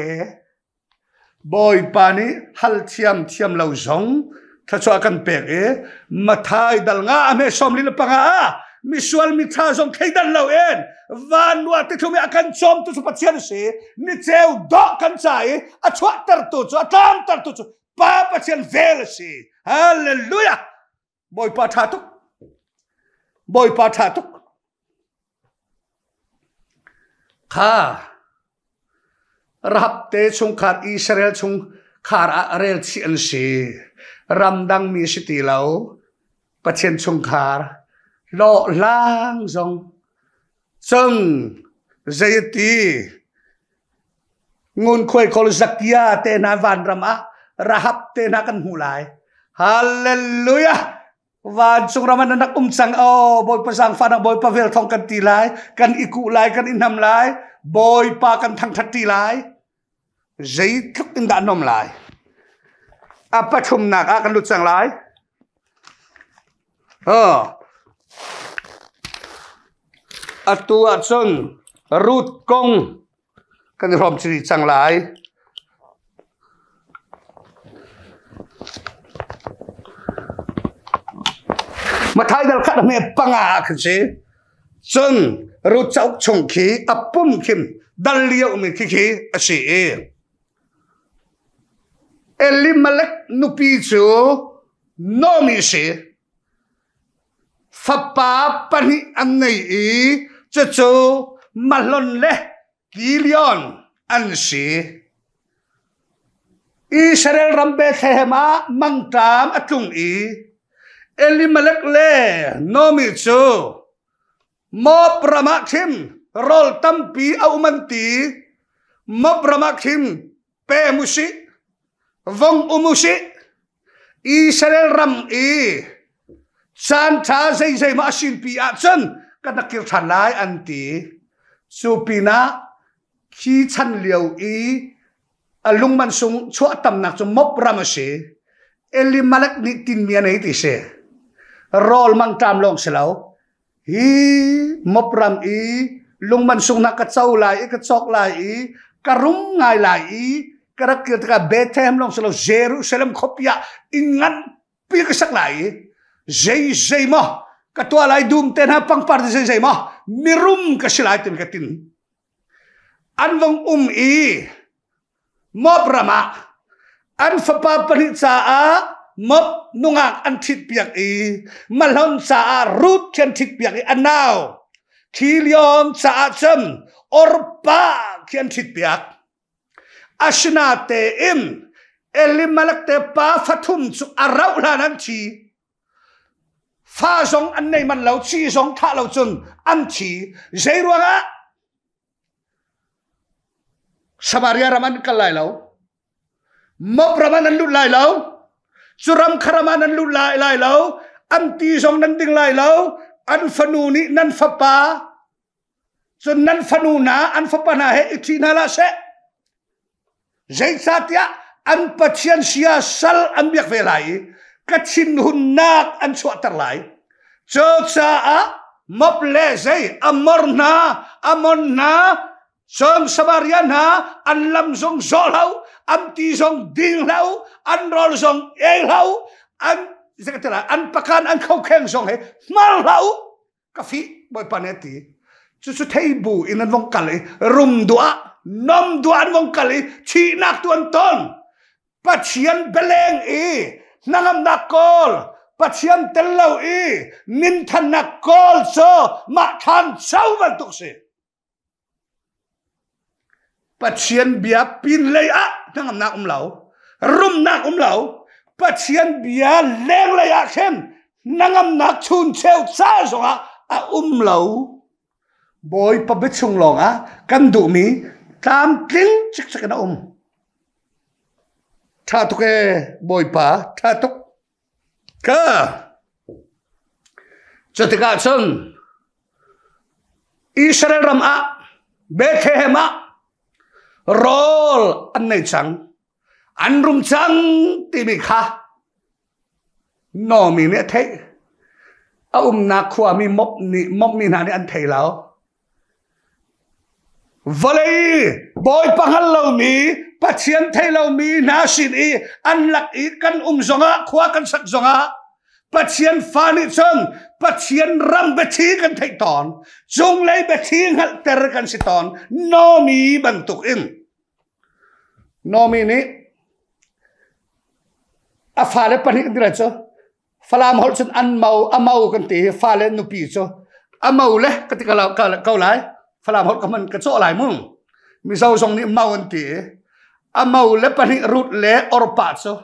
บอยปานี้หัลเทียมเทียมเราจงถ้าชอกันเปกเอมาทายดังงาเมสอมลิลปังอามิสวลมิทาจงเคยดันเราเองวันวัดที่คุณมอาการชมตุสปัจเจียนินี่เจ้าดอกกันใจอชวะตัดตุจอตามตัตุจป้าปัจเจียนเวลสิฮาเลลูยาบอยปาทาตุบอยปาทาตุข้ารับเตชุงขาดอิสราเอลชงขาดอาเรลสิอันสีรำดังมีสติเลลาประเทศชุงขาดโลล้างจงจึงเจตีงูนคุยคอลสักยาเตนาวันรำอะรับเตนักันหูลายฮาเลลูยา và chúng ra nó um sang ô bồi pa sang phan bồi pa vel thong kan ti lai kan iku lai kan in nam lai bồi pa kan thang thắt tì lai giấy thúc in đã nom lại à pa chum nạc à kan lut sang lai ờ à tu à chân rút công kan rom chi sang lai มาทายดัลขัดเมปังอาคือนึิจรู้จักชงขีอปุ่มคิมดัลเลียวมีขี้ขี้อสีเอเอลิมเล็กนุปีจูโนมิสีฟับป้าปนิอันไหนอีจะจูมาลนเละกิลยอนอันสีอิสราเอลรัมเบเทมามังตามอตุงอี Elimelech le no mi chu mo pramak him rol tampi aumanti mo pramak him pe musi vong umusi Israel ram i chan cha zai zai ma shin pi a chan kana kir than lai an ti su pi na khi chan liu i alung man sung chua tam nak chu mo pramak si Elimelech ni tin mi nei ti se rol mang tam long silaw I mopram i lung mansung na katsaw lai i katsok lai i karung ngai lai i karak ka Bethlehem long silaw Jerusalem kopya ingan pikasak lai zay zay mo katualay dum ten ha pang parte zay zay mo mirum ka sila itin katin anwang umi mo brama an fapapanitsaa มบนุ่งอักอันทิดเปียกอีมาลอนสารูปเชนทิดเปียกอีอันนาวทีลยอมสาจมอรปาเชนทิดเปียกอาชนาเตอิมเอลิมาลักเตปาฟัทุมสุอาราลานันชีฟ้าสงอันในมันเหลาชีสงท่าเหลาจนอันชีเจรัวะสมาริยารามันกันไลเหลามบรามันนันลุไลเหลาจุรำคารมานันลุลายลายเหลาอันตีทรงนันดึงลายเหลาอันฟนูนี้นั่นฟปาจนนันฟนูนาอันฟปานาเฮอิทีนาลาเซใจสาตยาอันปัจเจียนเสียสัลอันเบียกเวลัยกัดชินหุนนักอันสวัตรไหลเจ้าจ้ามับเลใจอมรนาอมรนาจงสบายานาอันลำจงโซเลา am ti zong ding lau an rol zong e lau an ăn an pakan an khau kheng zong he mal lau kafi boy paneti chu chu thei bu in ăn vong kale rum dua nom dua ăn vong kale chi nak tu an ton pachian beleng e call, nangam chiên pachian lâu e nin than call so mà than sau van tuk se chiên bia pin lấy a ทั้งอำนาจอมเหลารุมนักอมเหลาปัจเจียนเบียแรงระยะเช่นนังอำนักชุนเชลซ่าสงะอาอมเหลาบอยปะเบ็ดชงหลงอ่ะกันดุมีตามติ้งชิกสกันอมถ้าตุกเอบอยปะถ้าตุกก็จะติกาซึ่งอิสราเอลมาเบเทเฮมารอลอันไหนจังอันรุมจังติมิคะนอมีเนื้อเทคเอาอุมนาความีมบนี่มบมีนานี่อันเทแล้ววันนี้บอยปังฮัลโลม่ปัจเจียนเทเราไม่น่าชินีอันหลักอีกันอุ้มจงอาควากันสักจงอาปัจเจียนฟานิชงปัจเจียนรำเบชีกันไทยตอนจงเลยเบชีงัดเตอร์กันสิตอนนอมีบัรทุกอินนอมีนี้อาฟาเลปนิกันดีไรจ๊อฟลามฮอลชนอันเมาอาเมากันตีฟาเลนุปีจ๊ออาเมาเลยกติกาเราเกาหลยฟลามฮอลกัมันกระโจหลายมึงมีเจ้าทรงนี้เมากันตีอาเมาเลปนิรุดเลออรปาจ๊อ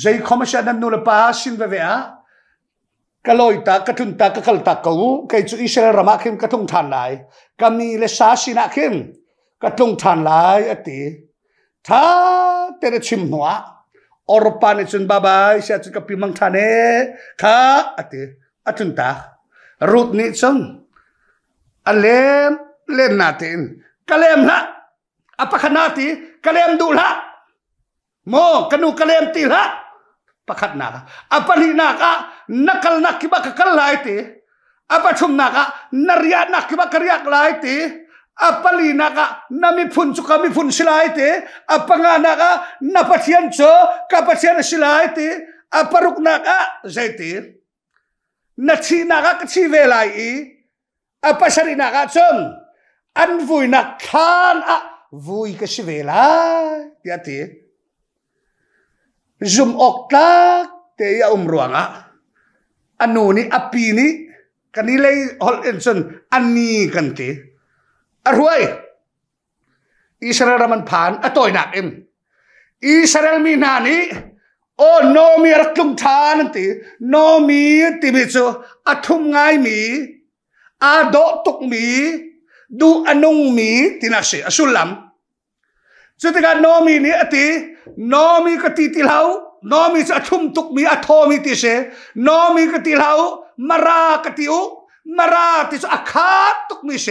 ใจคอมเชนันนูเลปาชินเวเวอากะลอยตากะทุนตากะขลตากกูกะจุอิสราเอลมาเข้มกระทุ่งทานหลายกามีเลสาสินะเข้มกระทุ่งทานหลายอติถ้าเตระชิมหัวอรปานจุนบาบายเสียจุกบพิมังทานเอค่ะอติอจุนตารูดนิุ้งอันเลมเล่นนาตินกะเลมละอปะขนาติกะเลมดูละโมกันูกะเลมตีละ पखत ना का अपनी ना का नकल ना कि कल लाए थे अपछुम ना का नरिया ना कि करिया लाए थे अपली ना का न फुन चु कमी फुन सिलाए थे अपंगा ना का न चो कपछियन सिलाए थे अपरुक ना का जय थे नछी ना का कछी वेलाई अपशरी ना का चुन अनवुई ना खान आ वुई कछी वेला या थे จุมออกตากเตยอุมรวงอะอันนู้นี่อปีนี่คันนี้เลยฮอลเอ็นสันอันนี้กันตีอรรวยอิสราเอลมันผ่านอะต่อยนักเอ็มอิสราเอลมีนานี่โอ้โนมีรัตุงทานันตีโนมีติบิจูอะทุมง่ายมีอาโดตุกมีดูอนุงมีตินาเสอสุลัมจุดกันโนมีนี่อติโนมีกติติเหลาโนมีจะชุ่มตุกมีอโทมีติเสโนมีกติเหลามารากติอุมารากติสอาคาตุกมีเส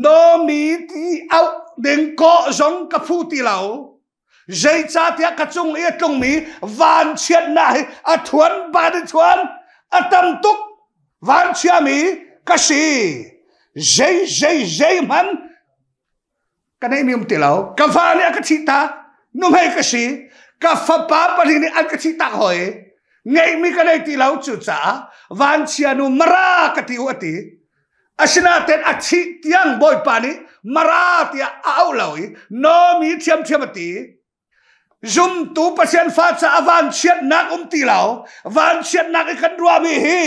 โนมีที่เอาเด้งโกจงกับผู้ติเหลา dây cha thì cả chung ý chung mi van chuyện này à thuần ba đi thuần à tâm túc van chuyện mi cái gì dây dây dây mắn กันให้มีมติเรากาฟาเนี่ยกชิตานุ่มให้กชีกาฟาป้าปนินี่อันกชิตาหอยไงมีกันให้ตีเราจุดจ้าวันเชียนุมรากติวติอาชนาเต็นอาชิตยังบอยปานิมาราติเอาเราอีนอมีเทียมเทียมตี zum tu pasien fatsa avan chiat nak um tilau van chiat nak ikan dua mi hi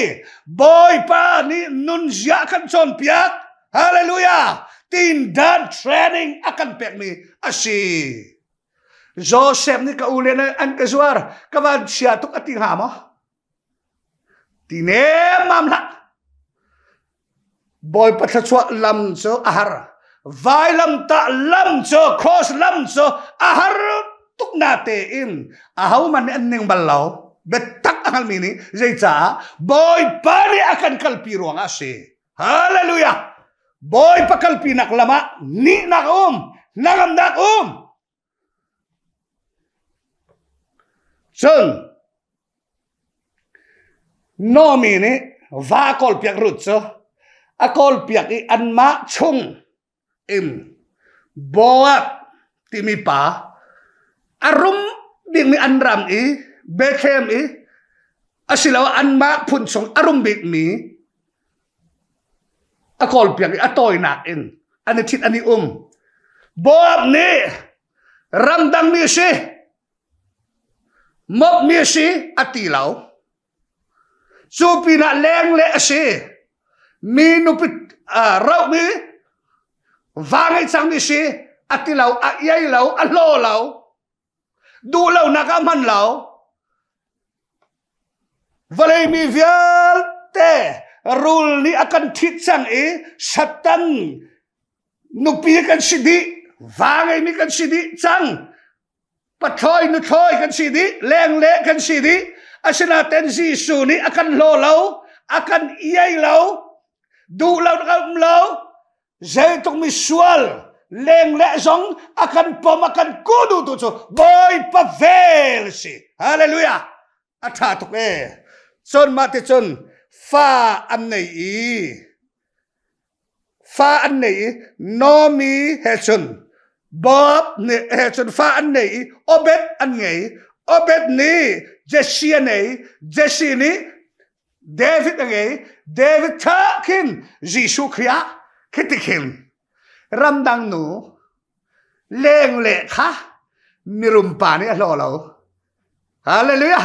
boy pa ni nun zia kan chon piak hallelujah tin dan training akan pek ni asi Joseph ni ka ulen an ka kawan ka van sia tuk ating hama tine mamla boy pathachwa lam so ahar vai lam ta lam so cross lam so ahar tuk nate in ahau man an ning ballau betak angal mini zaita boy pani akan kalpiro ang asi hallelujah boy pakal pinak lama ni nak um nangam nak um chun no mi ni va kol piak rut so a kol piak i an ma chung im boat ti mi pa arum ding mi an ram i bekem i asilawa an ma phun song arum bik mi a kol piang a toy nak in ani thit ani um bob ni ram dang ni si mop ni si ati lau chu pi na leng le si mi nu pi rau mi vangai chang ni si ati lau a yai lau a lo lau du lau na ka man lau valei mi vial te รูลนี้อาการทิศจังเอสัตังนุปีกันสิดีวางไอ้มีกันสิดีจังปะทอยนุทอยกันสิดีเลี้ยงเแรกันสิดีอาชนาเตนซีสูนี้อาการโลเลาอาการเอไอเลวดูเลาดักเลวเจ้ต้องมีสวลี้ยงเละจงอาการปมอากันกูดูตัวชบวไปเฟลสิฮาเลลูยาอาทาตุกเอจนมาติจนฟาอันไหนอีฟาอันไหนโนมีเฮชนบอบเนี่ยเฮชนฟาอันไหนอเบดอันไงอเบดนี่เจซีอันไหนเจสชีนี่เดวิดอันไงเดวิดทัอขินยิชูคริยาคิดติขินรำดังหนูเล่งเละค่ะมีรุมปานี่อร่อเราฮาเลลูยา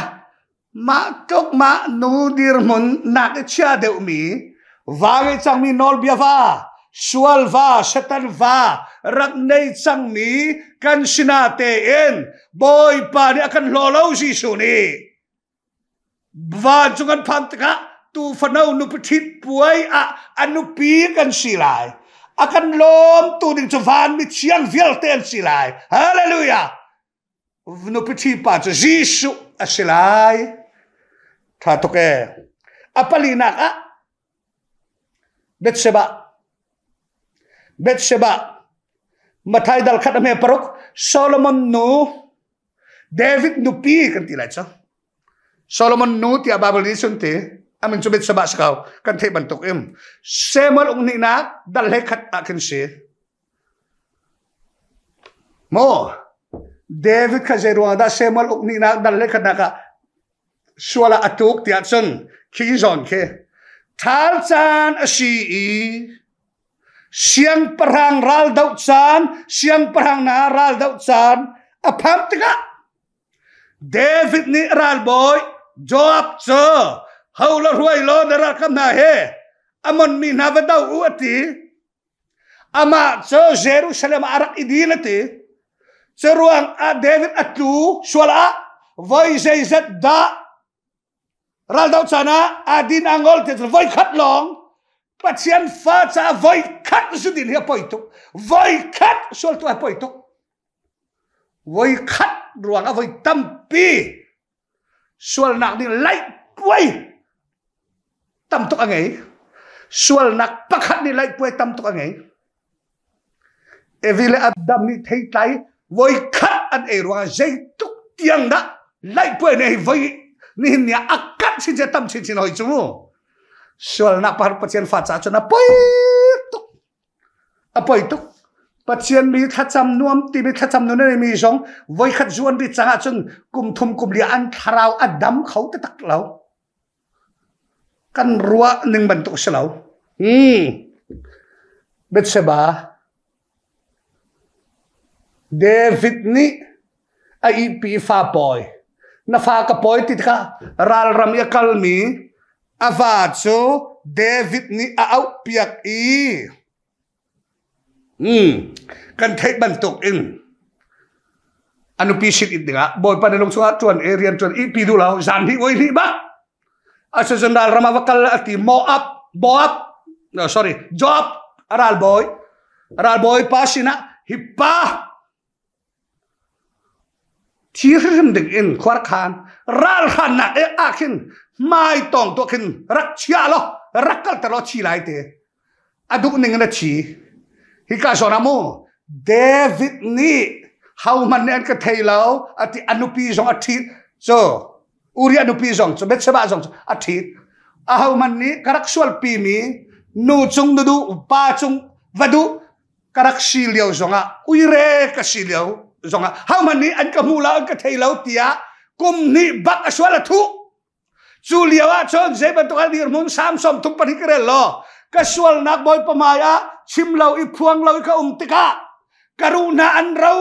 มาตกมานูดีร์มนนักชียเดวมีว่าจังมีนอลบียวาชวลวาสชตันวารักในจังมีกันชนะเตียนบอยปานี่กันหล่อเลาจีสุนีว่าจุงกันพันตกะตูฟนาอนุปทิดป่วยอะอนุปีกันสิไลอาการลมตูดิ่งจวานมิชียงเวียเตนสิไลฮาเลลูยาวนุปทิดปาจะจีสุอสิไลขาดตกแก่อปลีนักอะเบตเชบะเบตเชบะมาทายดัลขัดเมียปรกโซโลมอนนูเดวิดนูปีกันทีไรจ๊ะโซโลมอนนูที่อาบาบลีสุนทีอามินจูเบตเชบะสกาวกันเทบันตกเอ็มเซมอลุงนีนักดัลเลขัดอักินเซโมเดวิดขจรวงดาเซมอลุงนีนักดัลเลขัดนักอะ说了阿杜点阵，起上去，他站阿西伊，想不让绕道站，想不让那绕道站，阿潘这个，David 你绕 boy，就阿这，后来回来那绕干那嘿，阿门你那不到乌地，阿妈这耶路撒冷阿拉伊地那地，这路阿 David 阿杜说了，为谁在打？ral dau chana adin angol te voi khat long patient fa cha voi khat su din he poito voi khat sol to poito voi khat ruang a voi tampi sual nak din lai puai tam tok angei sual đi pakhat ni lai puai tam tok angei evile adam ni thấy tai voi khat anh e ruang zai tuk tiang da lai puai nei voi นี่เนี่ยอาการชิจะตั้มชินจินอยจมู่วนนักพาร์ตเชียนฟาซ่าจนอ่ะไปตุกอ่ะไตุกปัจเจียนมีทัดจำนวมตีมีทัดจำนวมนี่มีสองไว้ขัดจวนดิจังจนกลุ่มทุมกลุ่มเลี้ยงัคราวอัดดัมเขาตะตักเรากันรัวหนึ่งบรรทุกเสลาอืมเบ็ดเสบ้าเดวิดนี่ไอพีฟาปอย να φάω καπόιτη, τι ράλ ραμία καλμή, αβάτσο, δεύτε νι αουπιακ ή. Καντέι μπαν τόκ ειν. Ανου πίσιν ειν τίγα, μπορεί πάνε λόγω σωγά τσουαν, έριαν τσουαν, ή πίδου λαό, ζάνι, ο ειν είπα. Ασο ζον ράλ ραμά βακαλά, τι μο απ, μο απ, no, sorry, job, ράλ μπόι, ράλ μπόι πάσινα, hippah ที่ฉันดึงอินควรคานรักขันนะเอ้อขึ้นไม่ต้องตัวขึ้นรักเชียร์หรอรักกันตลอดชีไรเตอดุกนึงนะชีฮิกาชอนามูเดวิดนี่ฮาวมนเนี่ยก็เทยเลาวอัติอนุปีจงอัติจ้ะอุริอนุปีจงจ้ะเบ็ดเสบาจงจ้ะอัติอาฮาวมนนี่การักสวลปีมีนูจงดูดูป้าจงวัดดูารักสีเลียวจงอ่ะอุยเร่กสีเลียวจงอ่ะฮามันนี้อันกมูลาอันกเทลาตียกุมนี้บักอสวาลทุกจูเลียวาชอนเจ็บตัวดีรมุนสามสมทุกปีกระเรล่อกสวรนักบอยพมายาชิมเราอีพวงเราอีกอุงติกาการุณาอันเรา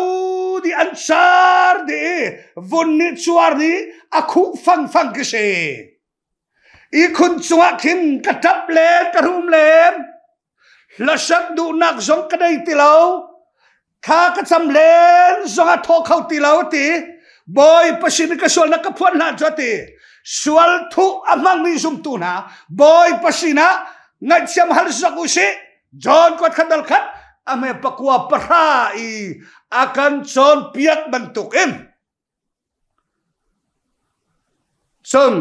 ดีอันชาร์ดีวุ่นนี้ชัวร์ดี้อะคุฟังฟังกิเชอีคุณสุวะคินกระดับเลนกระหุมเล็บลักษณะดูนักจงกระไดติเราข้าก็จำเลนสงทอเขาตีเราตีบอยปชิมิก่วนนักพวนนาจตีส่วนทุกอามังมีซุมตูนาบอยปชินะงัดเสียมหัสักุสิจอนกวดขัดดลขัดอเมปะกัวปรายอาการจอนเปียกบรรทุกอินซึ่ง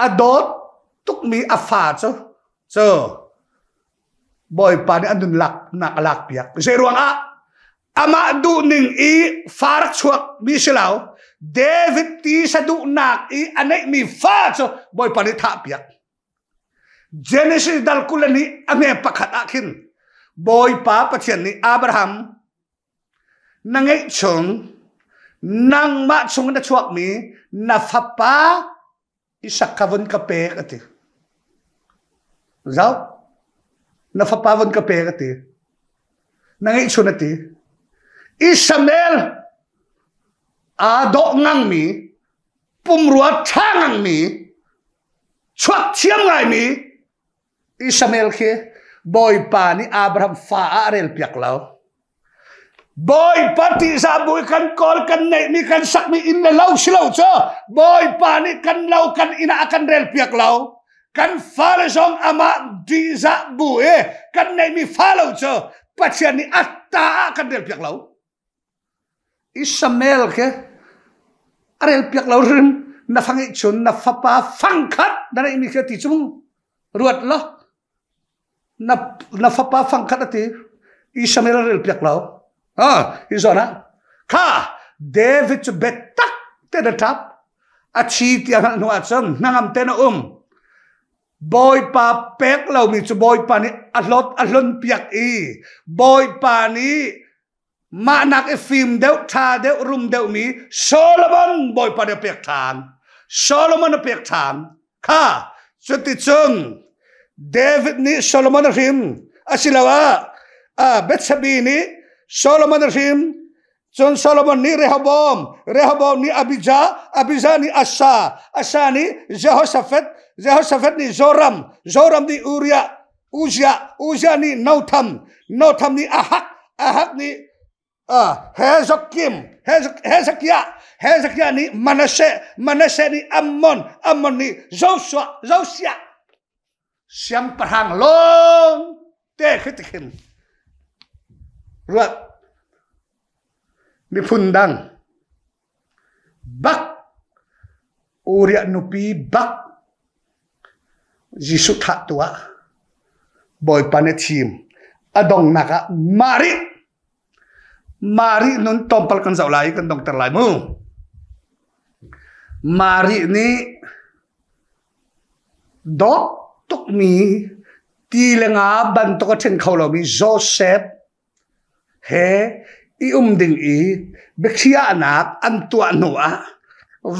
อดอตทุกมีอาฟาด้ะเจอ boy pa ni andun lak na kalak piak kasi ruang a ama du ning i far chuak mi silaw david ti sa du nak i anay mi far so boy pa ni tha piak genesis dal kulani ame pakhat akin boy pa pachian ni abraham nangai chong nang ma chung na chuak mi na fa pa isakavon ka pek ati zau נפפבן כפרתי, נגיד שונתי, איסמל אדוק נגמי, פומרוע צנגמי, chuak chiam ngai mi Isamel ke boy pa ni Abraham fa arel boy pati sa boy kan kol kan nei mi kan sak mi in cho boy pa ni kan lao kan ina akan rel piak kan fale som ama di zabu eh kan nei mi falo cho pachian ni atta kan del piak lau isamel ke are el piak lau rin na fangi chun na fapa fangkat na nei mi ke ti chung ruat lo lah. na na fapa fangkat ati isamel are el piak lau ha isona ka david betak te da tap achi ti angal nuachan nangam tena um บอยปาเป็กเรามีสบอยปานี้อลอดอลอนเปียกอีบอยปานี้มาหนักไอฟิมเดวทาเดวรุมเดวมีโซโลมอนบอยปานีเปียกทานโซโลมอนเปียกทานค่ะสุติจึงเดวิดนี่โซโลมอนริมอาสิลาวะอ่าเบตซาบีนี่โซโลมอนริมจนโซโลมอนนี่เรฮบอมเรฮบอมนี่อบิจาอบิจานี่อาสซาอาสซานี่เจฮอสเฟต Jehoshaphat ni Joram, Joram ni Uria, Uzia, Uzia ni Notham, Notham ni ahak ahak ni uh, à, Hezekim, hezekia Hezekiah ni manasse manasse ni Ammon, Ammon ni Joshua, Josia. Siam perang long te khitikim. Ruat ni fundang. Bak Uria nupi bak ยิสุทัตัวบอยปานทีมอดองนักมาริมารินุนตอมปลกันสาวไลกันดองต์ไลมูมารินี่ดอกตุกมีตีเลงาบันตกเชนเขาเรามีโจเซฟเฮอีอุมดิงอีเบกชียนักอันตัวหนัว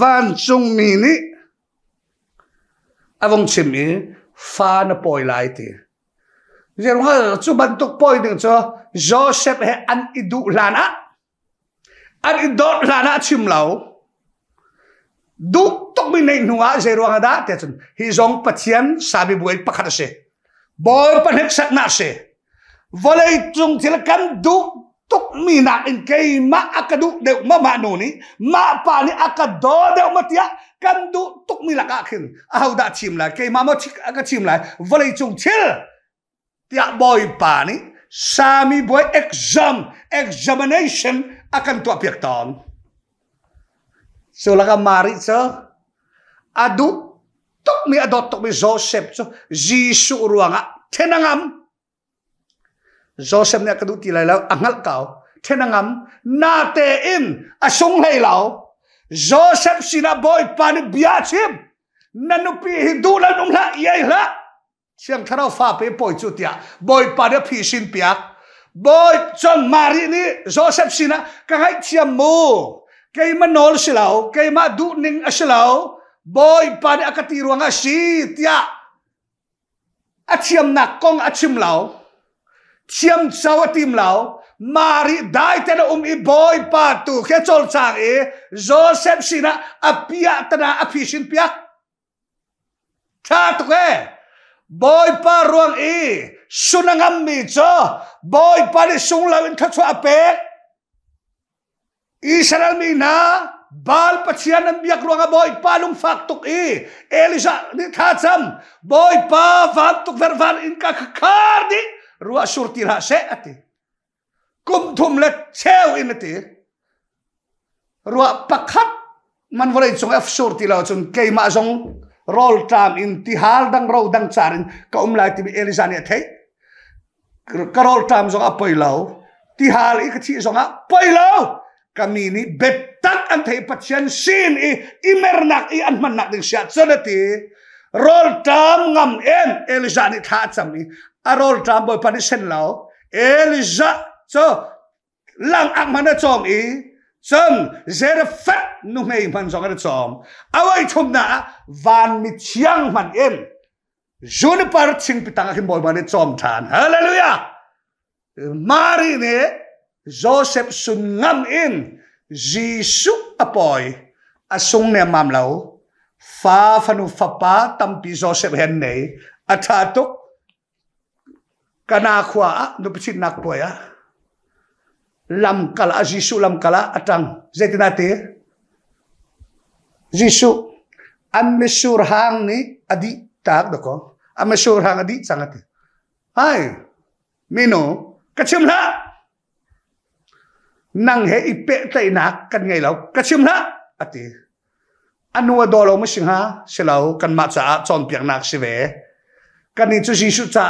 วันจงมีนี้ avong chim i fa na poi lai ti zero ha chu ban tok poi ding cho joseph he an idu lana ah. an idot lana ah chim lau duk tok mi nei nuwa ah, zero ha da te chun hi zong pathian sabi buai pakhat se boy panhek sat na se volei chung thil kan duk tuk mi nak in kei ma akadu de ma ma no ni ma pa ni akado de ma tia cần đủ tục mi laka khin au da chim lai ke mamo cái aka lại, lai vale chung chil tia boy pa ni sami boy exam examination akan tu apiak ton so laka mari so adu tục mi adot tục mi joseph so jisu ruanga thenangam joseph này ne kadu ti lai lau angal à, kau thenangam na te in à, sung lai lau Joseph sina boy pan biachim nanupi hidula nungla yeila siang thara fa pe poi chutia boy pan phi sin piak boy chon mari ni Joseph sina ka hai chiam mo kay manol silao kay ma du ning asilao boy pan akatiro nga si tia achiam nakong achim lao chiam chawati lao Mari dai tena um i boy patu ke chol chang e Joseph sina apia tena apishin pia cha tuke boy pa ruang e sunangam mi cho boy pa ni sung la win khachwa ape Israel mi na bal pachia nam biak ruang a boy pa lung fak tuk e Elisa ni khacham boy pa vantuk verval in ka kardi ruang surtira se ati. มทุมเล็ะเชียวอินตีรัวปักขัดมันวันนี้ส่งเอฟซูร์ที่เราจ่งเกมมาส่งรอลตามอินทิฮาลดังเราดังจารินก็อุ้มไล่ที่เอลิซาเนีเทย์ก็รอลตามส่งอภัยเราทิฮาลอีกที่ส่งอภัยเราก็มีนี่เบ็ดตัดอันเทย์ปัจจัยซีนอีอิมเมร์นักอีอันมันนักดิฉันสุดทีรอลตามงามเอ็นเอลิซาเนีท่าจำมีอารอลตามบอยปันนิเซนเราเอลิซา so lang ak man na chom i chom zera fat nu mei man zong na chom awai thum na van mi chiang man em juniper ching pitang akin boy man na chom than hallelujah mari ne joseph sun ngam in jisu apoy asung ne mam lau fa fanu fa pa tampi joseph hen nei athatuk kana khwa nu pichit nak poya lam kala jisu ah, lam kala atang zeti nati jisu amesur hang ni adi tak doko amesur hang adi sangat ai mino kacem la nang he ipe tai na kan ngai lo kacem la ati anua dolo mo sing ha selau kan ma cha chon piang nak si ve kan ni chu jisu cha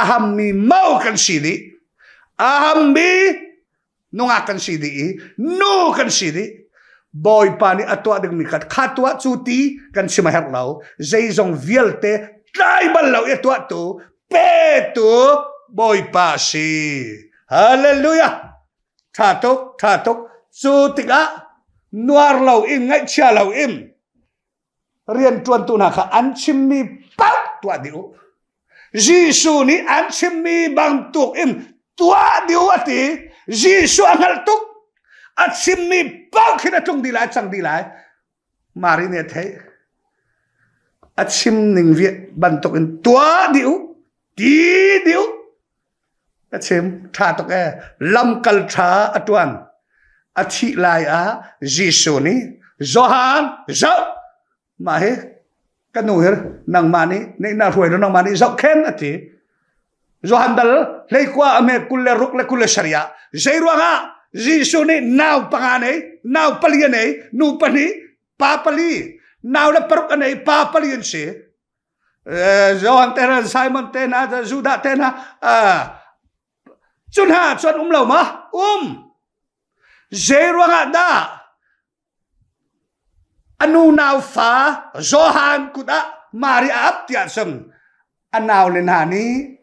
aham mi mau kan si ni aham mi nunga kan sidi i nu kan sidi boy pani atwa deng mikat khatwa chuti kan simaher lau zeizong vielte tribal lau e twa tu pe tu boy pasi haleluya thatok thatok chuti ga nuar lau in ngai cha lau im rian tuan tu na kha an chim mi pa twa di u jisu ni an chim mi bang tuk im twa di u ati Giêsu ang haltuk at simmi pau khina chung đi lại chẳng đi lại mà đi nè thấy at sim ning viện ban tok in tua diu ti diu at sim tha tok e lam kal tha atuan at chi lai a Giêsu ni Johan zo mà hết cái nụ hết nàng mà nên là hồi nó nàng mà ni dọc khen là thế Johandal, leikwa ame kulle rukle kulle sharia. Zeiruanga, Jisu ni nau pangane, nau paliane, nupani, papali. Nau le perukane, papalian si. Johan eh, tena, Simon tena, Judah tena. Eh, cun ha, cun um lau ma, um. Zeiruanga da. Anu nau fa, Johan kuda, Maria abtiasem. Anau lenani, anu nau fa,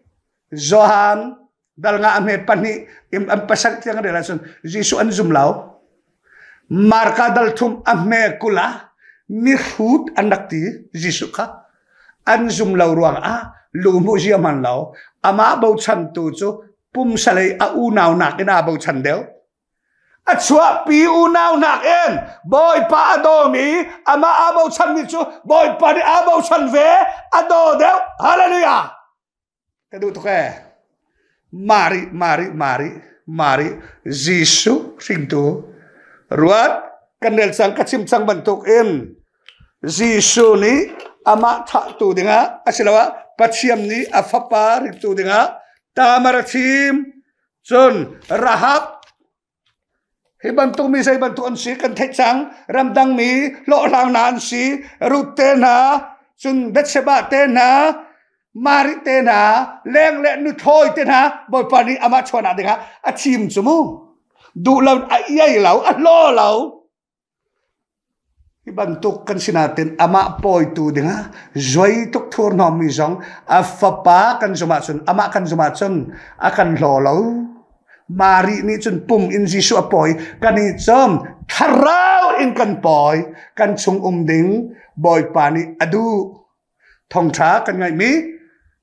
Johan dal nga ame pani im am pasak tiang relation Jesu an zum lao marka dal thum ame kula mi hut anak ti Jesu ka an zum lao ruang a lu mu man lao ama bau chan tu chu pum salai a u nau nak ina bau chan deu a chua pi u nau nak en boy pa adomi, mi ama a bau chan mi chu boy pa ni a bau chan ve a do deu hallelujah Εδώ το χέ. Μάρι, Μάρι, Μάρι, Μάρι, Ζήσου, Σιντού, Ρουάτ, Κανέλ Σαν, Κατσίμ Σαν, Μπαντούκ, Εμ, Ζήσου, Νι, Αμά, Τσα, Του, Διγά, Ασυλαβά, Πατσιαμ, Νι, Αφαπά, Ρι, Του, Διγά, Τάμαρα, Τσίμ, Τσον, Ραχάπ, Hiban tung mi sa iban tuan si kan thai chang ram dang mi lo lang nan si rut te na chun bet se ba te na มาริเตนะแรงและนุทอยเตนะบอยปานีอามาชวนอะไรคะอาชิมสมุดูเราอายใหญ่เราอัลโลเราที่บรรทุกกันสินะเตนอามาปอยตูเดงะจอยทุกทัวร์นอมิจงอาฟปากันสมัชนอามากันสมัชนอาการโลเรามารีนี่จนปุ่มอินซิสุอปอยกันนี่จอมทาราวอินกันปอยกันชงอุมดิงบอยปานีอดู ทองช้ากันไงมี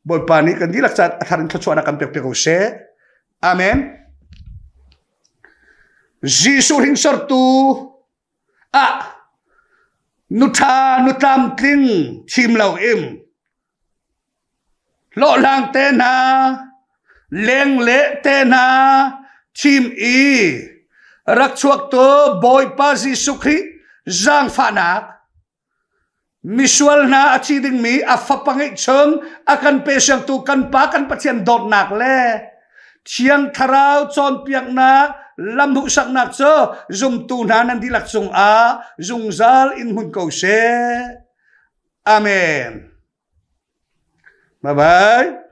Bol panik kan dilak sa atarin tatsu anak ang pepeguse. Amen. Jesus ring sortu. A. Nuta nutam ting tim lawim. Lo lang te na. Leng le te na. Tim i. Rak chuak to boy pa Jesus ri zang fanak. misual na at siding mi a chong akan pe tu kan pa kan pa siyang dot le chiang taraw chon piyak na lambu sak nak so zum tuna nan dilak sung a zung zal in hun ko se. Amen. Bye-bye.